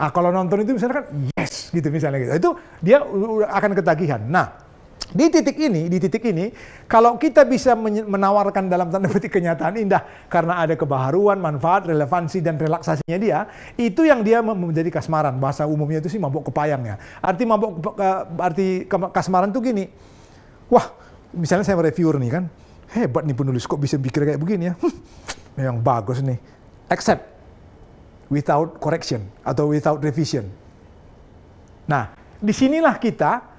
Ah kalau nonton itu misalnya kan yes gitu misalnya gitu. Itu dia akan ketagihan. Nah, di titik ini, di titik ini, kalau kita bisa menawarkan dalam tanda petik kenyataan indah karena ada kebaharuan, manfaat, relevansi dan relaksasinya dia, itu yang dia menjadi kasmaran. Bahasa umumnya itu sih mabuk kepayang ya. Arti mabuk arti kasmaran tuh gini. Wah, misalnya saya review nih kan, hebat nih penulis kok bisa pikir kayak begini ya. Memang bagus nih. Except without correction atau without revision. Nah, disinilah kita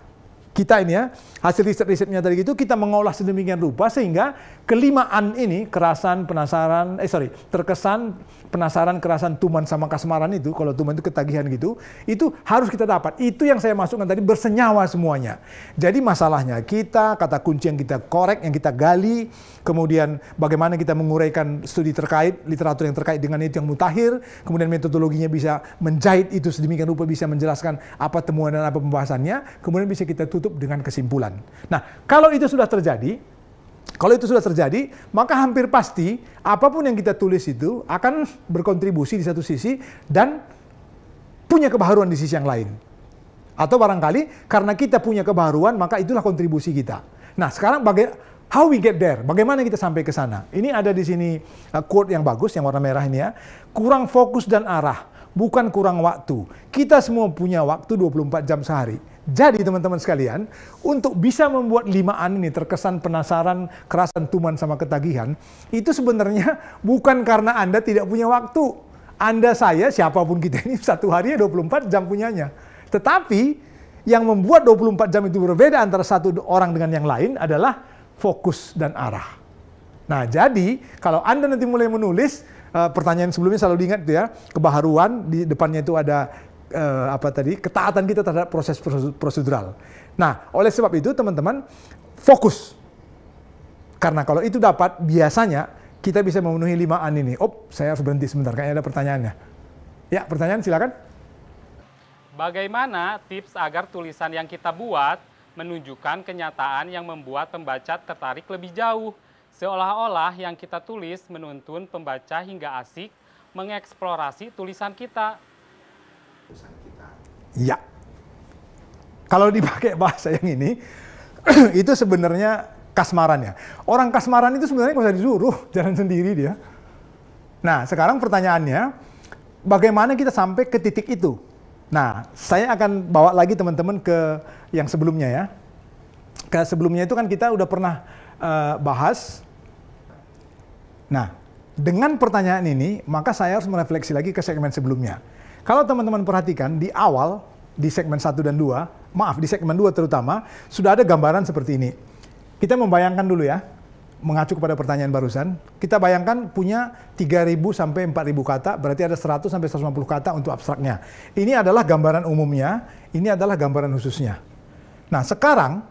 kita ini ya, hasil riset-risetnya tadi itu kita mengolah sedemikian rupa sehingga kelimaan ini kerasan, penasaran, eh sorry, terkesan, penasaran, kerasan, tuman sama kasmaran itu, kalau tuman itu ketagihan gitu, itu harus kita dapat. Itu yang saya masukkan tadi bersenyawa semuanya. Jadi masalahnya kita, kata kunci yang kita korek, yang kita gali, kemudian bagaimana kita menguraikan studi terkait, literatur yang terkait dengan itu yang mutakhir, kemudian metodologinya bisa menjahit itu sedemikian rupa, bisa menjelaskan apa temuan dan apa pembahasannya, kemudian bisa kita tutup hidup dengan kesimpulan. Nah, kalau itu sudah terjadi, kalau itu sudah terjadi, maka hampir pasti apapun yang kita tulis itu akan berkontribusi di satu sisi dan punya kebaharuan di sisi yang lain. Atau barangkali karena kita punya kebaruan, maka itulah kontribusi kita. Nah, sekarang bagai how we get there? Bagaimana kita sampai ke sana? Ini ada di sini uh, quote yang bagus yang warna merah ini ya. Kurang fokus dan arah, bukan kurang waktu. Kita semua punya waktu 24 jam sehari. Jadi teman-teman sekalian, untuk bisa membuat limaan ini terkesan penasaran, kerasan tuman sama ketagihan, itu sebenarnya bukan karena Anda tidak punya waktu. Anda, saya, siapapun kita ini satu hari 24 jam punyanya. Tetapi yang membuat 24 jam itu berbeda antara satu orang dengan yang lain adalah fokus dan arah. Nah jadi kalau Anda nanti mulai menulis, eh, pertanyaan sebelumnya selalu diingat ya, kebaharuan di depannya itu ada eh, apa tadi ketaatan kita terhadap proses prosedural. Nah, oleh sebab itu teman-teman fokus. Karena kalau itu dapat biasanya kita bisa memenuhi lima an ini. Oh, saya harus berhenti sebentar kayaknya ada pertanyaannya. Ya, pertanyaan silakan. Bagaimana tips agar tulisan yang kita buat menunjukkan kenyataan yang membuat pembaca tertarik lebih jauh? Seolah-olah yang kita tulis menuntun pembaca hingga asik mengeksplorasi tulisan kita pesan kita. Ya. Kalau dipakai bahasa yang ini, itu sebenarnya kasmaran ya. Orang kasmaran itu sebenarnya nggak usah disuruh, jalan sendiri dia. Nah, sekarang pertanyaannya, bagaimana kita sampai ke titik itu? Nah, saya akan bawa lagi teman-teman ke yang sebelumnya ya. Ke sebelumnya itu kan kita udah pernah uh, bahas. Nah, dengan pertanyaan ini, maka saya harus merefleksi lagi ke segmen sebelumnya. Kalau teman-teman perhatikan di awal di segmen 1 dan 2, maaf di segmen 2 terutama, sudah ada gambaran seperti ini. Kita membayangkan dulu ya, mengacu kepada pertanyaan barusan, kita bayangkan punya 3.000 sampai 4.000 kata, berarti ada 100 sampai 150 kata untuk abstraknya. Ini adalah gambaran umumnya, ini adalah gambaran khususnya. Nah sekarang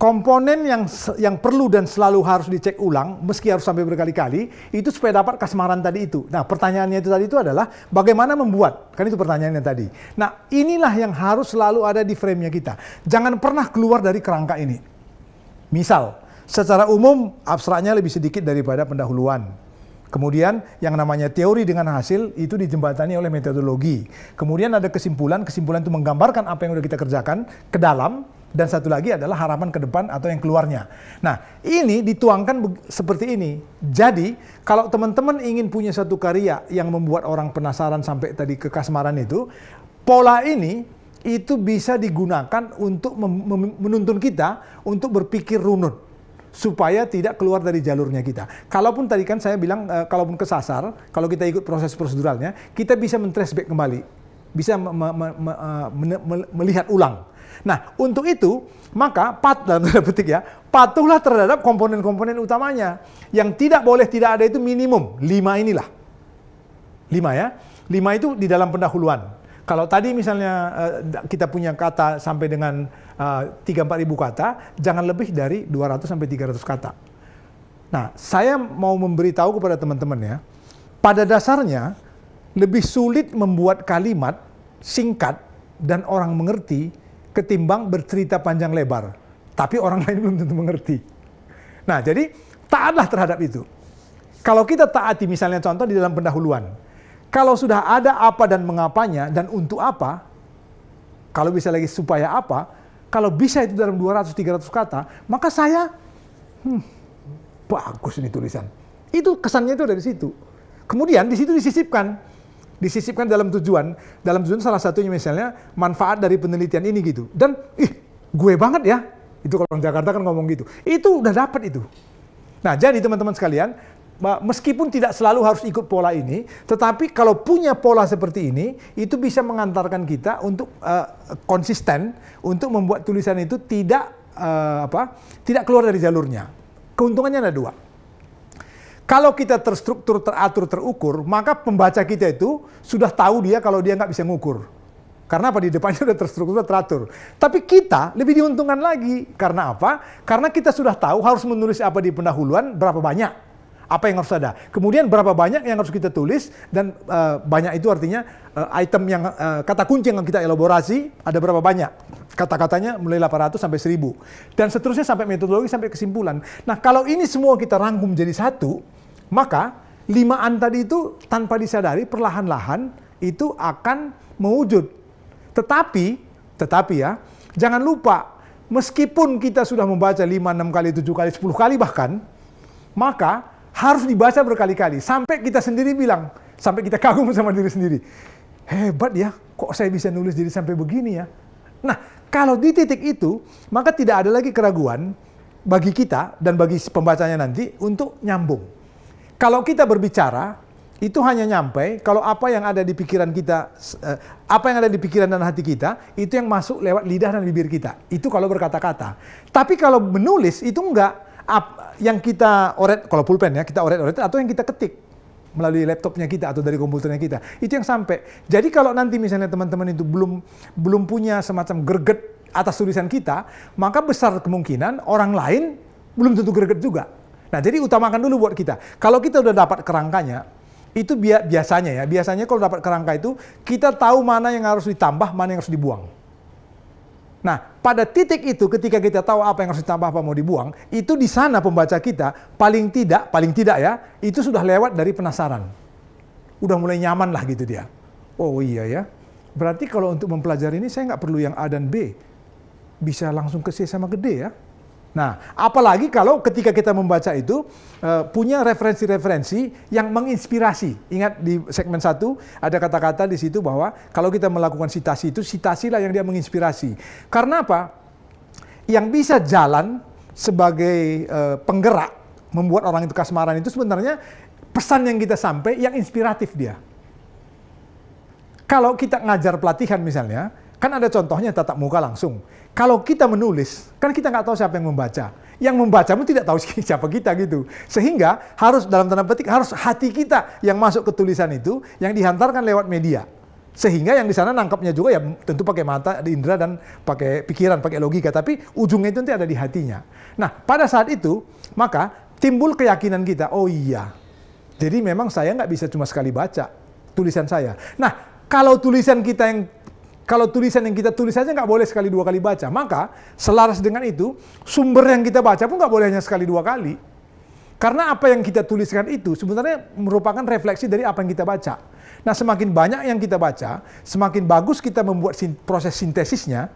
komponen yang yang perlu dan selalu harus dicek ulang, meski harus sampai berkali-kali, itu supaya dapat kasmaran tadi itu. Nah, pertanyaannya itu tadi itu adalah bagaimana membuat? Kan itu pertanyaannya tadi. Nah, inilah yang harus selalu ada di frame-nya kita. Jangan pernah keluar dari kerangka ini. Misal, secara umum abstraknya lebih sedikit daripada pendahuluan. Kemudian yang namanya teori dengan hasil itu dijembatani oleh metodologi. Kemudian ada kesimpulan, kesimpulan itu menggambarkan apa yang sudah kita kerjakan ke dalam dan satu lagi adalah harapan ke depan atau yang keluarnya. Nah, ini dituangkan seperti ini. Jadi, kalau teman-teman ingin punya satu karya yang membuat orang penasaran sampai tadi ke kasmaran itu, pola ini itu bisa digunakan untuk menuntun kita untuk berpikir runut supaya tidak keluar dari jalurnya kita. Kalaupun tadi kan saya bilang, e, kalaupun kesasar, kalau kita ikut proses proseduralnya, kita bisa men back kembali, bisa me me me me eh, melihat ulang Nah, untuk itu, maka pat dalam tanda petik ya, patuhlah terhadap komponen-komponen utamanya. Yang tidak boleh tidak ada itu minimum, lima inilah. Lima ya, lima itu di dalam pendahuluan. Kalau tadi misalnya eh, kita punya kata sampai dengan eh, tiga empat ribu kata, jangan lebih dari 200 sampai 300 kata. Nah, saya mau memberitahu kepada teman-teman ya, pada dasarnya lebih sulit membuat kalimat singkat dan orang mengerti ketimbang bercerita panjang lebar. Tapi orang lain belum tentu mengerti. Nah, jadi taatlah terhadap itu. Kalau kita taati misalnya contoh di dalam pendahuluan. Kalau sudah ada apa dan mengapanya dan untuk apa, kalau bisa lagi supaya apa, kalau bisa itu dalam 200-300 kata, maka saya, hmm, bagus ini tulisan. Itu kesannya itu dari situ. Kemudian di situ disisipkan, disisipkan dalam tujuan. Dalam tujuan salah satunya misalnya manfaat dari penelitian ini gitu. Dan ih, gue banget ya. Itu kalau orang Jakarta kan ngomong gitu. Itu udah dapat itu. Nah, jadi teman-teman sekalian, meskipun tidak selalu harus ikut pola ini, tetapi kalau punya pola seperti ini, itu bisa mengantarkan kita untuk uh, konsisten untuk membuat tulisan itu tidak uh, apa, tidak keluar dari jalurnya. Keuntungannya ada dua. Kalau kita terstruktur, teratur, terukur, maka pembaca kita itu sudah tahu dia kalau dia nggak bisa ngukur. Karena apa? Di depannya sudah terstruktur, sudah teratur. Tapi kita lebih diuntungkan lagi. Karena apa? Karena kita sudah tahu harus menulis apa di pendahuluan, berapa banyak. Apa yang harus ada. Kemudian berapa banyak yang harus kita tulis. Dan uh, banyak itu artinya uh, item yang, uh, kata kunci yang kita elaborasi, ada berapa banyak. Kata-katanya mulai 800 sampai 1000. Dan seterusnya sampai metodologi, sampai kesimpulan. Nah kalau ini semua kita rangkum jadi satu, maka limaan tadi itu tanpa disadari perlahan-lahan itu akan mewujud. Tetapi, tetapi ya, jangan lupa meskipun kita sudah membaca lima, enam kali, tujuh kali, sepuluh kali bahkan, maka harus dibaca berkali-kali sampai kita sendiri bilang, sampai kita kagum sama diri sendiri. Hebat ya, kok saya bisa nulis diri sampai begini ya? Nah, kalau di titik itu, maka tidak ada lagi keraguan bagi kita dan bagi pembacanya nanti untuk nyambung. Kalau kita berbicara, itu hanya nyampe kalau apa yang ada di pikiran kita, eh, apa yang ada di pikiran dan hati kita, itu yang masuk lewat lidah dan bibir kita. Itu kalau berkata-kata. Tapi kalau menulis itu enggak yang kita oret, kalau pulpen ya, kita oret-oret atau yang kita ketik melalui laptopnya kita atau dari komputernya kita. Itu yang sampai. Jadi kalau nanti misalnya teman-teman itu belum belum punya semacam greget atas tulisan kita, maka besar kemungkinan orang lain belum tentu greget juga. Nah, jadi utamakan dulu buat kita. Kalau kita udah dapat kerangkanya, itu biasanya ya, biasanya kalau dapat kerangka itu kita tahu mana yang harus ditambah, mana yang harus dibuang. Nah, pada titik itu ketika kita tahu apa yang harus ditambah, apa mau dibuang, itu di sana pembaca kita paling tidak, paling tidak ya, itu sudah lewat dari penasaran. Udah mulai nyaman lah gitu dia. Oh iya ya, berarti kalau untuk mempelajari ini saya nggak perlu yang A dan B. Bisa langsung ke C sama ke D ya. Nah, apalagi kalau ketika kita membaca itu uh, punya referensi-referensi yang menginspirasi. Ingat di segmen satu ada kata-kata di situ bahwa kalau kita melakukan sitasi itu sitasilah yang dia menginspirasi. Karena apa? Yang bisa jalan sebagai uh, penggerak membuat orang itu kasmaran itu sebenarnya pesan yang kita sampai yang inspiratif dia. Kalau kita ngajar pelatihan misalnya, Kan ada contohnya tatap muka langsung. Kalau kita menulis, kan kita nggak tahu siapa yang membaca. Yang membaca pun tidak tahu siapa kita gitu. Sehingga harus dalam tanda petik harus hati kita yang masuk ke tulisan itu yang dihantarkan lewat media. Sehingga yang di sana nangkapnya juga ya tentu pakai mata, indera dan pakai pikiran, pakai logika. Tapi ujungnya itu nanti ada di hatinya. Nah pada saat itu maka timbul keyakinan kita, oh iya. Jadi memang saya nggak bisa cuma sekali baca tulisan saya. Nah kalau tulisan kita yang kalau tulisan yang kita tulis saja nggak boleh sekali dua kali baca. Maka selaras dengan itu, sumber yang kita baca pun nggak boleh hanya sekali dua kali. Karena apa yang kita tuliskan itu sebenarnya merupakan refleksi dari apa yang kita baca. Nah semakin banyak yang kita baca, semakin bagus kita membuat proses sintesisnya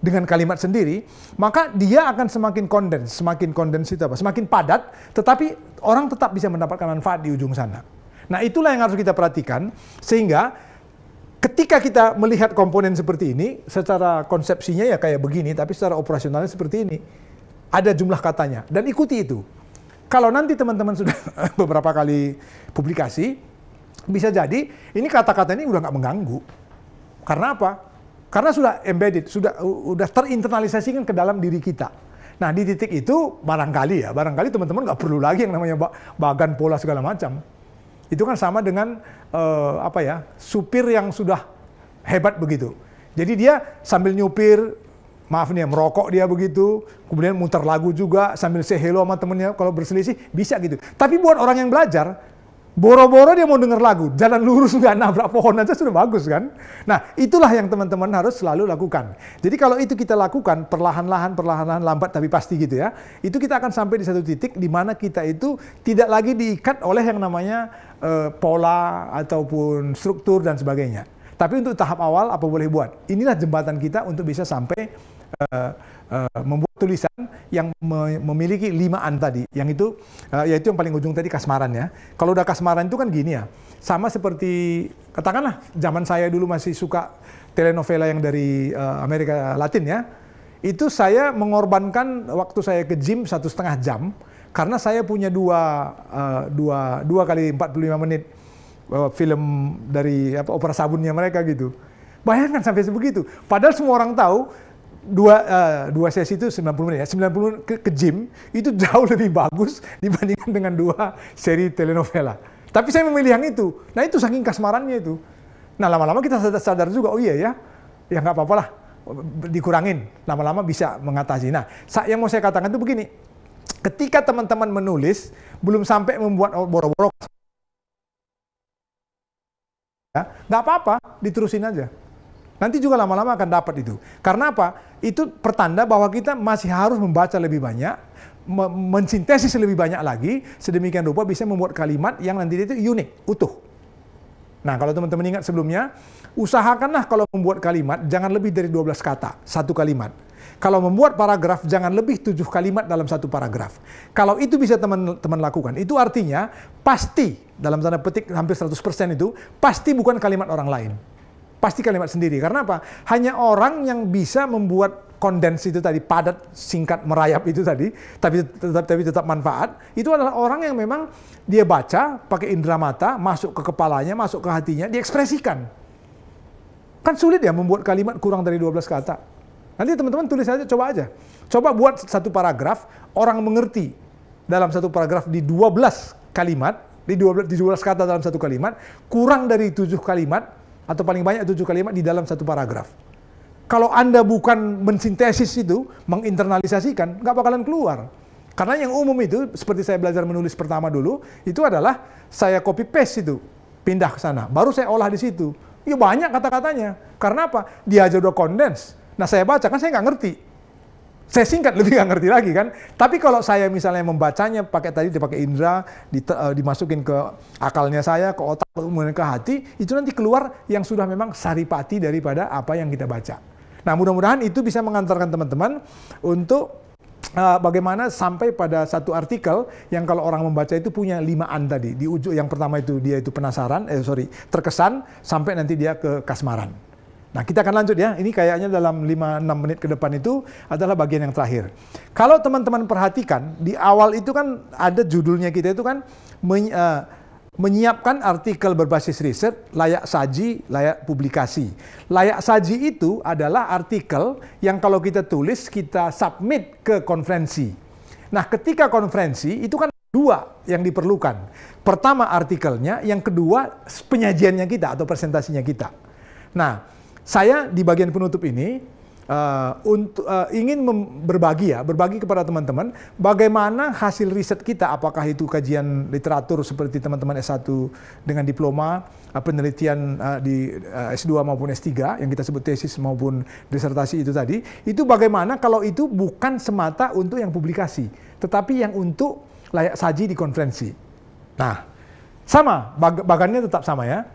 dengan kalimat sendiri, maka dia akan semakin kondens, semakin kondens itu apa? Semakin padat, tetapi orang tetap bisa mendapatkan manfaat di ujung sana. Nah itulah yang harus kita perhatikan, sehingga ketika kita melihat komponen seperti ini, secara konsepsinya ya kayak begini, tapi secara operasionalnya seperti ini. Ada jumlah katanya. Dan ikuti itu. Kalau nanti teman-teman sudah beberapa kali publikasi, bisa jadi ini kata-kata ini udah nggak mengganggu. Karena apa? Karena sudah embedded, sudah udah terinternalisasikan ke dalam diri kita. Nah di titik itu barangkali ya, barangkali teman-teman nggak perlu lagi yang namanya bagan pola segala macam. Itu kan sama dengan uh, apa ya supir yang sudah hebat begitu. Jadi dia sambil nyupir, maaf nih ya, merokok dia begitu, kemudian muter lagu juga sambil say hello sama temennya kalau berselisih bisa gitu. Tapi buat orang yang belajar, boro-boro dia mau denger lagu, jalan lurus nggak nabrak pohon aja sudah bagus kan. Nah itulah yang teman-teman harus selalu lakukan. Jadi kalau itu kita lakukan perlahan-lahan, perlahan-lahan lambat tapi pasti gitu ya, itu kita akan sampai di satu titik di mana kita itu tidak lagi diikat oleh yang namanya eh, pola ataupun struktur dan sebagainya. Tapi untuk tahap awal apa boleh buat? Inilah jembatan kita untuk bisa sampai uh, uh, membuat tulisan yang me memiliki limaan tadi. Yang itu uh, yaitu yang paling ujung tadi kasmaran ya. Kalau udah kasmaran itu kan gini ya. Sama seperti katakanlah zaman saya dulu masih suka telenovela yang dari uh, Amerika Latin ya. Itu saya mengorbankan waktu saya ke gym satu setengah jam karena saya punya dua, uh, dua, dua kali 45 menit uh, film dari apa, opera sabunnya mereka gitu. Bayangkan sampai sebegitu. Padahal semua orang tahu dua uh, dua sesi itu 90 menit ya. 90 ke, ke gym itu jauh lebih bagus dibandingkan dengan dua seri telenovela. Tapi saya memilih yang itu. Nah itu saking kasmarannya itu. Nah lama-lama kita sadar juga, oh iya ya, ya nggak apa-apa lah, dikurangin. Lama-lama bisa mengatasi. Nah yang mau saya katakan itu begini, Ketika teman-teman menulis, belum sampai membuat boro-boro. Ya, nggak apa-apa, diterusin aja. Nanti juga lama-lama akan dapat itu. Karena apa? Itu pertanda bahwa kita masih harus membaca lebih banyak, mensintesis lebih banyak lagi, sedemikian rupa bisa membuat kalimat yang nanti itu unik, utuh. Nah, kalau teman-teman ingat sebelumnya, usahakanlah kalau membuat kalimat, jangan lebih dari 12 kata, satu kalimat. Kalau membuat paragraf, jangan lebih tujuh kalimat dalam satu paragraf. Kalau itu bisa teman-teman lakukan, itu artinya pasti, dalam tanda petik hampir 100% itu, pasti bukan kalimat orang lain. Pasti kalimat sendiri. Karena apa? Hanya orang yang bisa membuat kondens itu tadi, padat, singkat, merayap itu tadi, tapi tetap, tapi tetap manfaat, itu adalah orang yang memang dia baca, pakai indera mata, masuk ke kepalanya, masuk ke hatinya, diekspresikan. Kan sulit ya membuat kalimat kurang dari 12 kata. Nanti teman-teman tulis aja, coba aja. Coba buat satu paragraf, orang mengerti dalam satu paragraf di 12 kalimat, di 12, di 12 kata dalam satu kalimat, kurang dari tujuh kalimat, atau paling banyak tujuh kalimat di dalam satu paragraf. Kalau Anda bukan mensintesis itu, menginternalisasikan, nggak bakalan keluar. Karena yang umum itu, seperti saya belajar menulis pertama dulu, itu adalah saya copy paste itu, pindah ke sana. Baru saya olah di situ. Ya banyak kata-katanya. Karena apa? Dia aja udah condense Nah saya baca kan saya nggak ngerti. Saya singkat lebih nggak ngerti lagi kan. Tapi kalau saya misalnya membacanya pakai tadi dipakai indera, di, uh, eh, dimasukin ke akalnya saya, ke otak, kemudian ke hati, itu nanti keluar yang sudah memang saripati daripada apa yang kita baca. Nah mudah-mudahan itu bisa mengantarkan teman-teman untuk eh, bagaimana sampai pada satu artikel yang kalau orang membaca itu punya lima an tadi. Di ujung yang pertama itu dia itu penasaran, eh sorry, terkesan sampai nanti dia ke kasmaran. Nah, kita akan lanjut ya. Ini kayaknya dalam 5-6 menit ke depan itu adalah bagian yang terakhir. Kalau teman-teman perhatikan, di awal itu kan ada judulnya kita itu kan menyi uh, eh, menyiapkan artikel berbasis riset layak saji, layak publikasi. Layak saji itu adalah artikel yang kalau kita tulis, kita submit ke konferensi. Nah, ketika konferensi itu kan dua yang diperlukan. Pertama artikelnya, yang kedua penyajiannya kita atau presentasinya kita. Nah, saya di bagian penutup ini uh, untuk uh, ingin berbagi ya, berbagi kepada teman-teman bagaimana hasil riset kita apakah itu kajian literatur seperti teman-teman S1 dengan diploma, uh, penelitian uh, di uh, S2 maupun S3 yang kita sebut tesis maupun disertasi itu tadi, itu bagaimana kalau itu bukan semata untuk yang publikasi, tetapi yang untuk layak saji di konferensi. Nah, sama, bag bagannya tetap sama ya.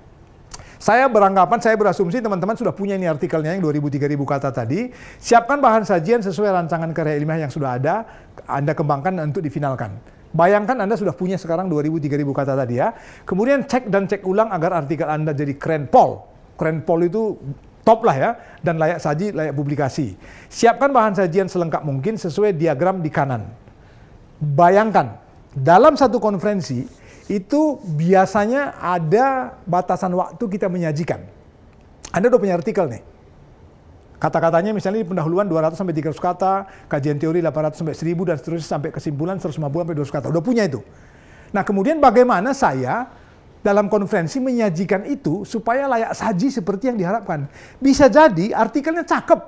Saya beranggapan, saya berasumsi teman-teman sudah punya ini artikelnya yang 2000-3000 kata tadi. Siapkan bahan sajian sesuai rancangan karya ilmiah yang sudah ada, Anda kembangkan untuk difinalkan. Bayangkan Anda sudah punya sekarang 2000-3000 kata tadi ya. Kemudian cek dan cek ulang agar artikel Anda jadi keren pol. Keren pol itu top lah ya dan layak saji, layak publikasi. Siapkan bahan sajian selengkap mungkin sesuai diagram di kanan. Bayangkan dalam satu konferensi itu biasanya ada batasan waktu kita menyajikan. Anda udah punya artikel nih. Kata-katanya misalnya di pendahuluan 200 sampai 300 kata, kajian teori 800 sampai 1000 dan seterusnya sampai kesimpulan 150 sampai 200 kata. Udah punya itu. Nah, kemudian bagaimana saya dalam konferensi menyajikan itu supaya layak saji seperti yang diharapkan. Bisa jadi artikelnya cakep.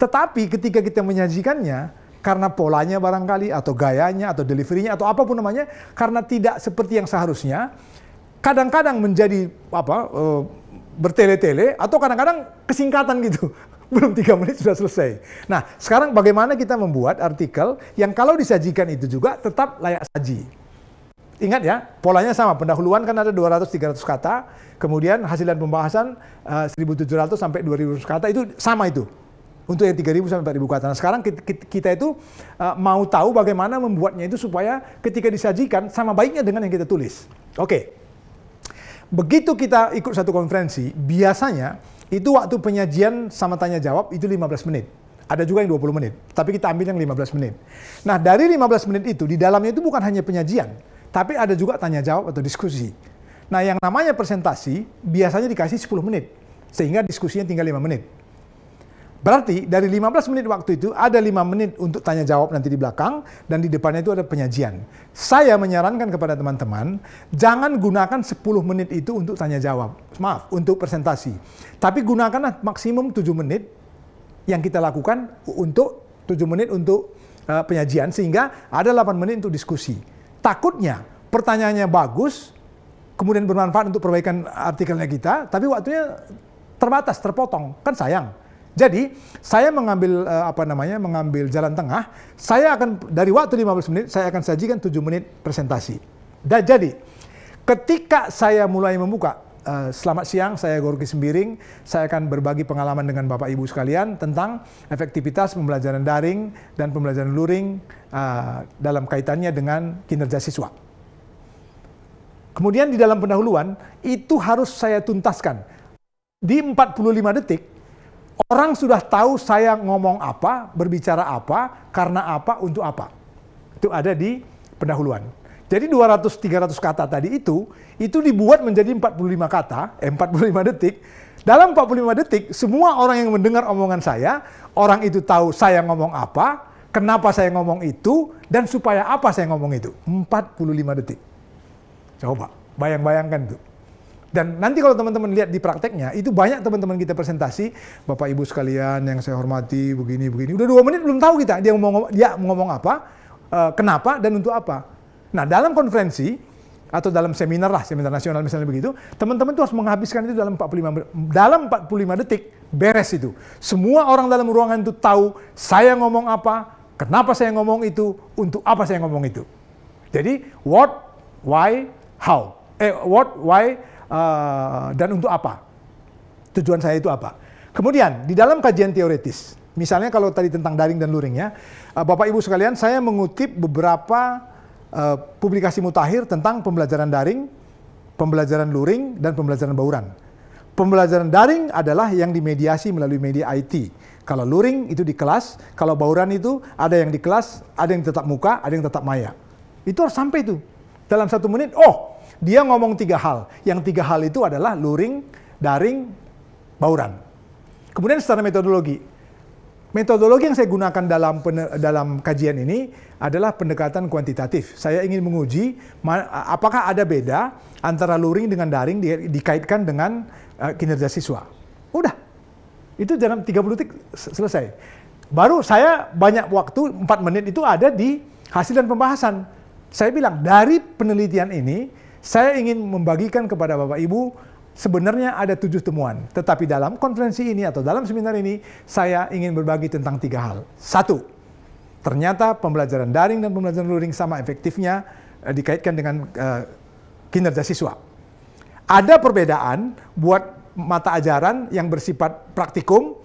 Tetapi ketika kita menyajikannya, karena polanya barangkali atau gayanya atau deliverynya atau apapun namanya karena tidak seperti yang seharusnya kadang-kadang menjadi apa e, bertele-tele atau kadang-kadang kesingkatan gitu belum tiga menit sudah selesai. Nah sekarang bagaimana kita membuat artikel yang kalau disajikan itu juga tetap layak saji. Ingat ya, polanya sama. Pendahuluan kan ada 200-300 kata, kemudian hasilan pembahasan uh, e, 1700 sampai 2000 kata itu sama itu. Untuk yang 3.000 sampai 4.000 kata. Nah, sekarang kita itu uh, mau tahu bagaimana membuatnya itu supaya ketika disajikan sama baiknya dengan yang kita tulis. Oke. Okay. Begitu kita ikut satu konferensi, biasanya itu waktu penyajian sama tanya jawab itu 15 menit. Ada juga yang 20 menit, tapi kita ambil yang 15 menit. Nah, dari 15 menit itu di dalamnya itu bukan hanya penyajian, tapi ada juga tanya jawab atau diskusi. Nah, yang namanya presentasi biasanya dikasih 10 menit, sehingga diskusinya tinggal 5 menit. Berarti dari 15 menit waktu itu ada 5 menit untuk tanya jawab nanti di belakang dan di depannya itu ada penyajian. Saya menyarankan kepada teman-teman jangan gunakan 10 menit itu untuk tanya jawab. Maaf, untuk presentasi. Tapi gunakanlah maksimum 7 menit yang kita lakukan untuk 7 menit untuk uh, penyajian sehingga ada 8 menit untuk diskusi. Takutnya pertanyaannya bagus kemudian bermanfaat untuk perbaikan artikelnya kita, tapi waktunya terbatas, terpotong. Kan sayang. Jadi saya mengambil eh, apa namanya mengambil jalan tengah. Saya akan dari waktu 15 menit saya akan sajikan 7 menit presentasi. Dan jadi ketika saya mulai membuka eh, selamat siang saya Gorki Sembiring. Saya akan berbagi pengalaman dengan Bapak Ibu sekalian tentang efektivitas pembelajaran daring dan pembelajaran luring eh, dalam kaitannya dengan kinerja siswa. Kemudian di dalam pendahuluan itu harus saya tuntaskan. Di 45 detik Orang sudah tahu saya ngomong apa, berbicara apa, karena apa, untuk apa. Itu ada di pendahuluan. Jadi 200-300 kata tadi itu, itu dibuat menjadi 45 kata, eh, 45 detik. Dalam 45 detik, semua orang yang mendengar omongan saya, orang itu tahu saya ngomong apa, kenapa saya ngomong itu, dan supaya apa saya ngomong itu. 45 detik. Coba, bayang-bayangkan tuh. Dan nanti kalau teman-teman lihat di prakteknya, itu banyak teman-teman kita presentasi, Bapak Ibu sekalian yang saya hormati, begini, begini. Udah dua menit belum tahu kita, dia mau ngomong, dia mau ngomong apa, eh, kenapa, dan untuk apa. Nah, dalam konferensi, atau dalam seminar lah, seminar nasional misalnya begitu, teman-teman itu harus menghabiskan itu dalam 45 dalam 45 detik beres itu. Semua orang dalam ruangan itu tahu saya ngomong apa, kenapa saya ngomong itu, untuk apa saya ngomong itu. Jadi what, why, how. Eh what, why, uh, dan untuk apa. Tujuan saya itu apa. Kemudian di dalam kajian teoretis, misalnya kalau tadi tentang daring dan luring ya, uh, Bapak Ibu sekalian saya mengutip beberapa uh, publikasi mutakhir tentang pembelajaran daring, pembelajaran luring, dan pembelajaran bauran. Pembelajaran daring adalah yang dimediasi melalui media IT. Kalau luring itu di kelas, kalau bauran itu ada yang di kelas, ada yang tetap muka, ada yang tetap maya. Itu harus sampai itu. Dalam satu menit, oh dia ngomong tiga hal. Yang tiga hal itu adalah luring, daring, bauran. Kemudian secara metodologi. Metodologi yang saya gunakan dalam dalam kajian ini adalah pendekatan kuantitatif. Saya ingin menguji apakah ada beda antara luring dengan daring di dikaitkan dengan uh, kinerja siswa. Udah. Itu dalam 30 detik selesai. Baru saya banyak waktu 4 menit itu ada di hasil dan pembahasan. Saya bilang dari penelitian ini saya ingin membagikan kepada Bapak Ibu sebenarnya ada tujuh temuan, tetapi dalam konferensi ini atau dalam seminar ini saya ingin berbagi tentang tiga hal. Satu, ternyata pembelajaran daring dan pembelajaran luring sama efektifnya eh, dikaitkan dengan eh, kinerja siswa. Ada perbedaan buat mata ajaran yang bersifat praktikum,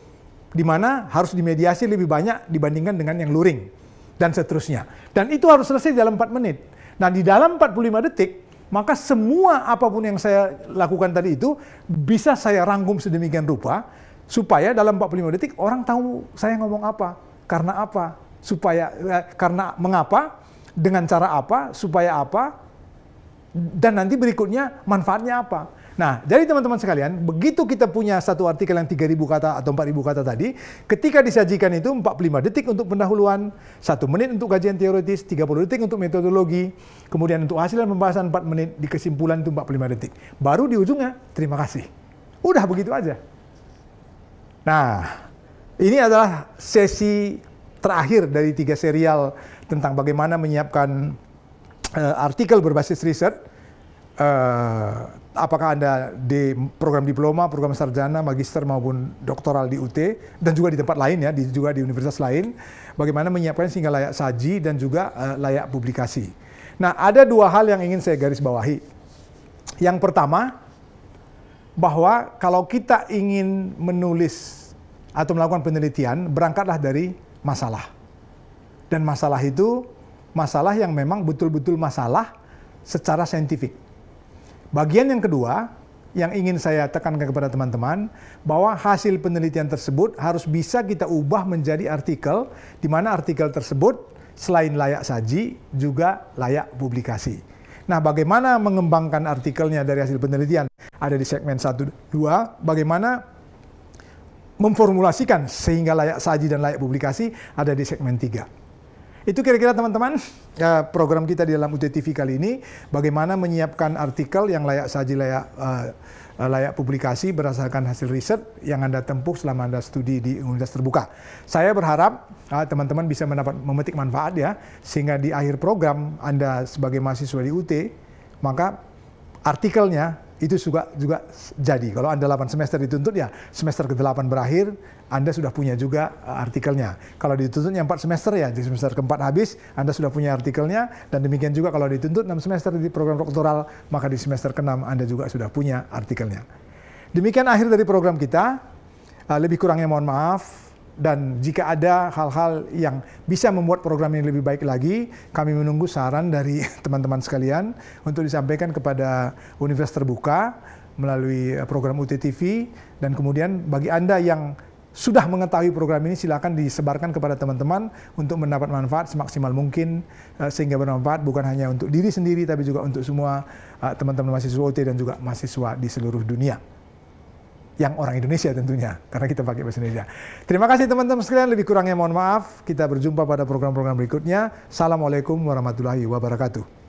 di mana harus dimediasi lebih banyak dibandingkan dengan yang luring dan seterusnya. Dan itu harus selesai dalam 4 menit. Nah, di dalam 45 detik maka semua apapun yang saya lakukan tadi itu bisa saya rangkum sedemikian rupa supaya dalam 45 detik orang tahu saya ngomong apa, karena apa, supaya eh, karena mengapa, dengan cara apa, supaya apa, dan nanti berikutnya manfaatnya apa. Nah, jadi teman-teman sekalian, begitu kita punya satu artikel yang 3000 kata atau 4000 kata tadi, ketika disajikan itu 45 detik untuk pendahuluan, 1 menit untuk kajian teoritis, 30 detik untuk metodologi, kemudian untuk hasil dan pembahasan 4 menit, di kesimpulan itu 45 detik. Baru di ujungnya, terima kasih. Udah begitu aja. Nah, ini adalah sesi terakhir dari tiga serial tentang bagaimana menyiapkan uh, artikel berbasis riset. Uh, apakah Anda di program diploma, program sarjana, magister maupun doktoral di UT dan juga di tempat lain ya, di, juga di universitas lain, bagaimana menyiapkan sehingga layak saji dan juga uh, layak publikasi. Nah, ada dua hal yang ingin saya garis bawahi. Yang pertama, bahwa kalau kita ingin menulis atau melakukan penelitian, berangkatlah dari masalah. Dan masalah itu masalah yang memang betul-betul masalah secara saintifik Bagian yang kedua, yang ingin saya tekankan kepada teman-teman bahwa hasil penelitian tersebut harus bisa kita ubah menjadi artikel di mana artikel tersebut selain layak saji juga layak publikasi. Nah, bagaimana mengembangkan artikelnya dari hasil penelitian? Ada di segmen 1 2, bagaimana memformulasikan sehingga layak saji dan layak publikasi ada di segmen 3. Itu kira-kira teman-teman ya, program kita di dalam UTTV kali ini bagaimana menyiapkan artikel yang layak saji layak eh, eh, layak publikasi berdasarkan hasil riset yang Anda tempuh selama Anda studi di universitas terbuka. Saya berharap eh, teman-teman bisa mendapat memetik manfaat ya sehingga di akhir program Anda sebagai mahasiswa di UT maka artikelnya itu juga juga jadi. Kalau Anda 8 semester dituntut ya semester ke-8 berakhir anda sudah punya juga eh, artikelnya. Kalau dituntutnya 4 semester ya, di semester keempat habis, Anda sudah punya artikelnya, dan demikian juga kalau dituntut 6 semester di program doktoral, maka di semester keenam Anda juga sudah punya artikelnya. Demikian akhir dari program kita, eh, lebih kurangnya mohon maaf, dan jika ada hal-hal yang bisa membuat program ini lebih baik lagi, kami menunggu saran dari teman-teman sekalian untuk disampaikan kepada Universitas Terbuka melalui eh, program UTTV dan kemudian bagi Anda yang sudah mengetahui program ini silakan disebarkan kepada teman-teman untuk mendapat manfaat semaksimal mungkin eh, sehingga bermanfaat bukan hanya untuk diri sendiri tapi juga untuk semua eh, teman-teman teman -teman mahasiswa UT dan juga mahasiswa di seluruh dunia yang orang Indonesia tentunya, karena kita pakai bahasa Indonesia. Terima kasih teman-teman sekalian, lebih kurangnya mohon maaf. Kita berjumpa pada program-program berikutnya. Assalamualaikum warahmatullahi wabarakatuh.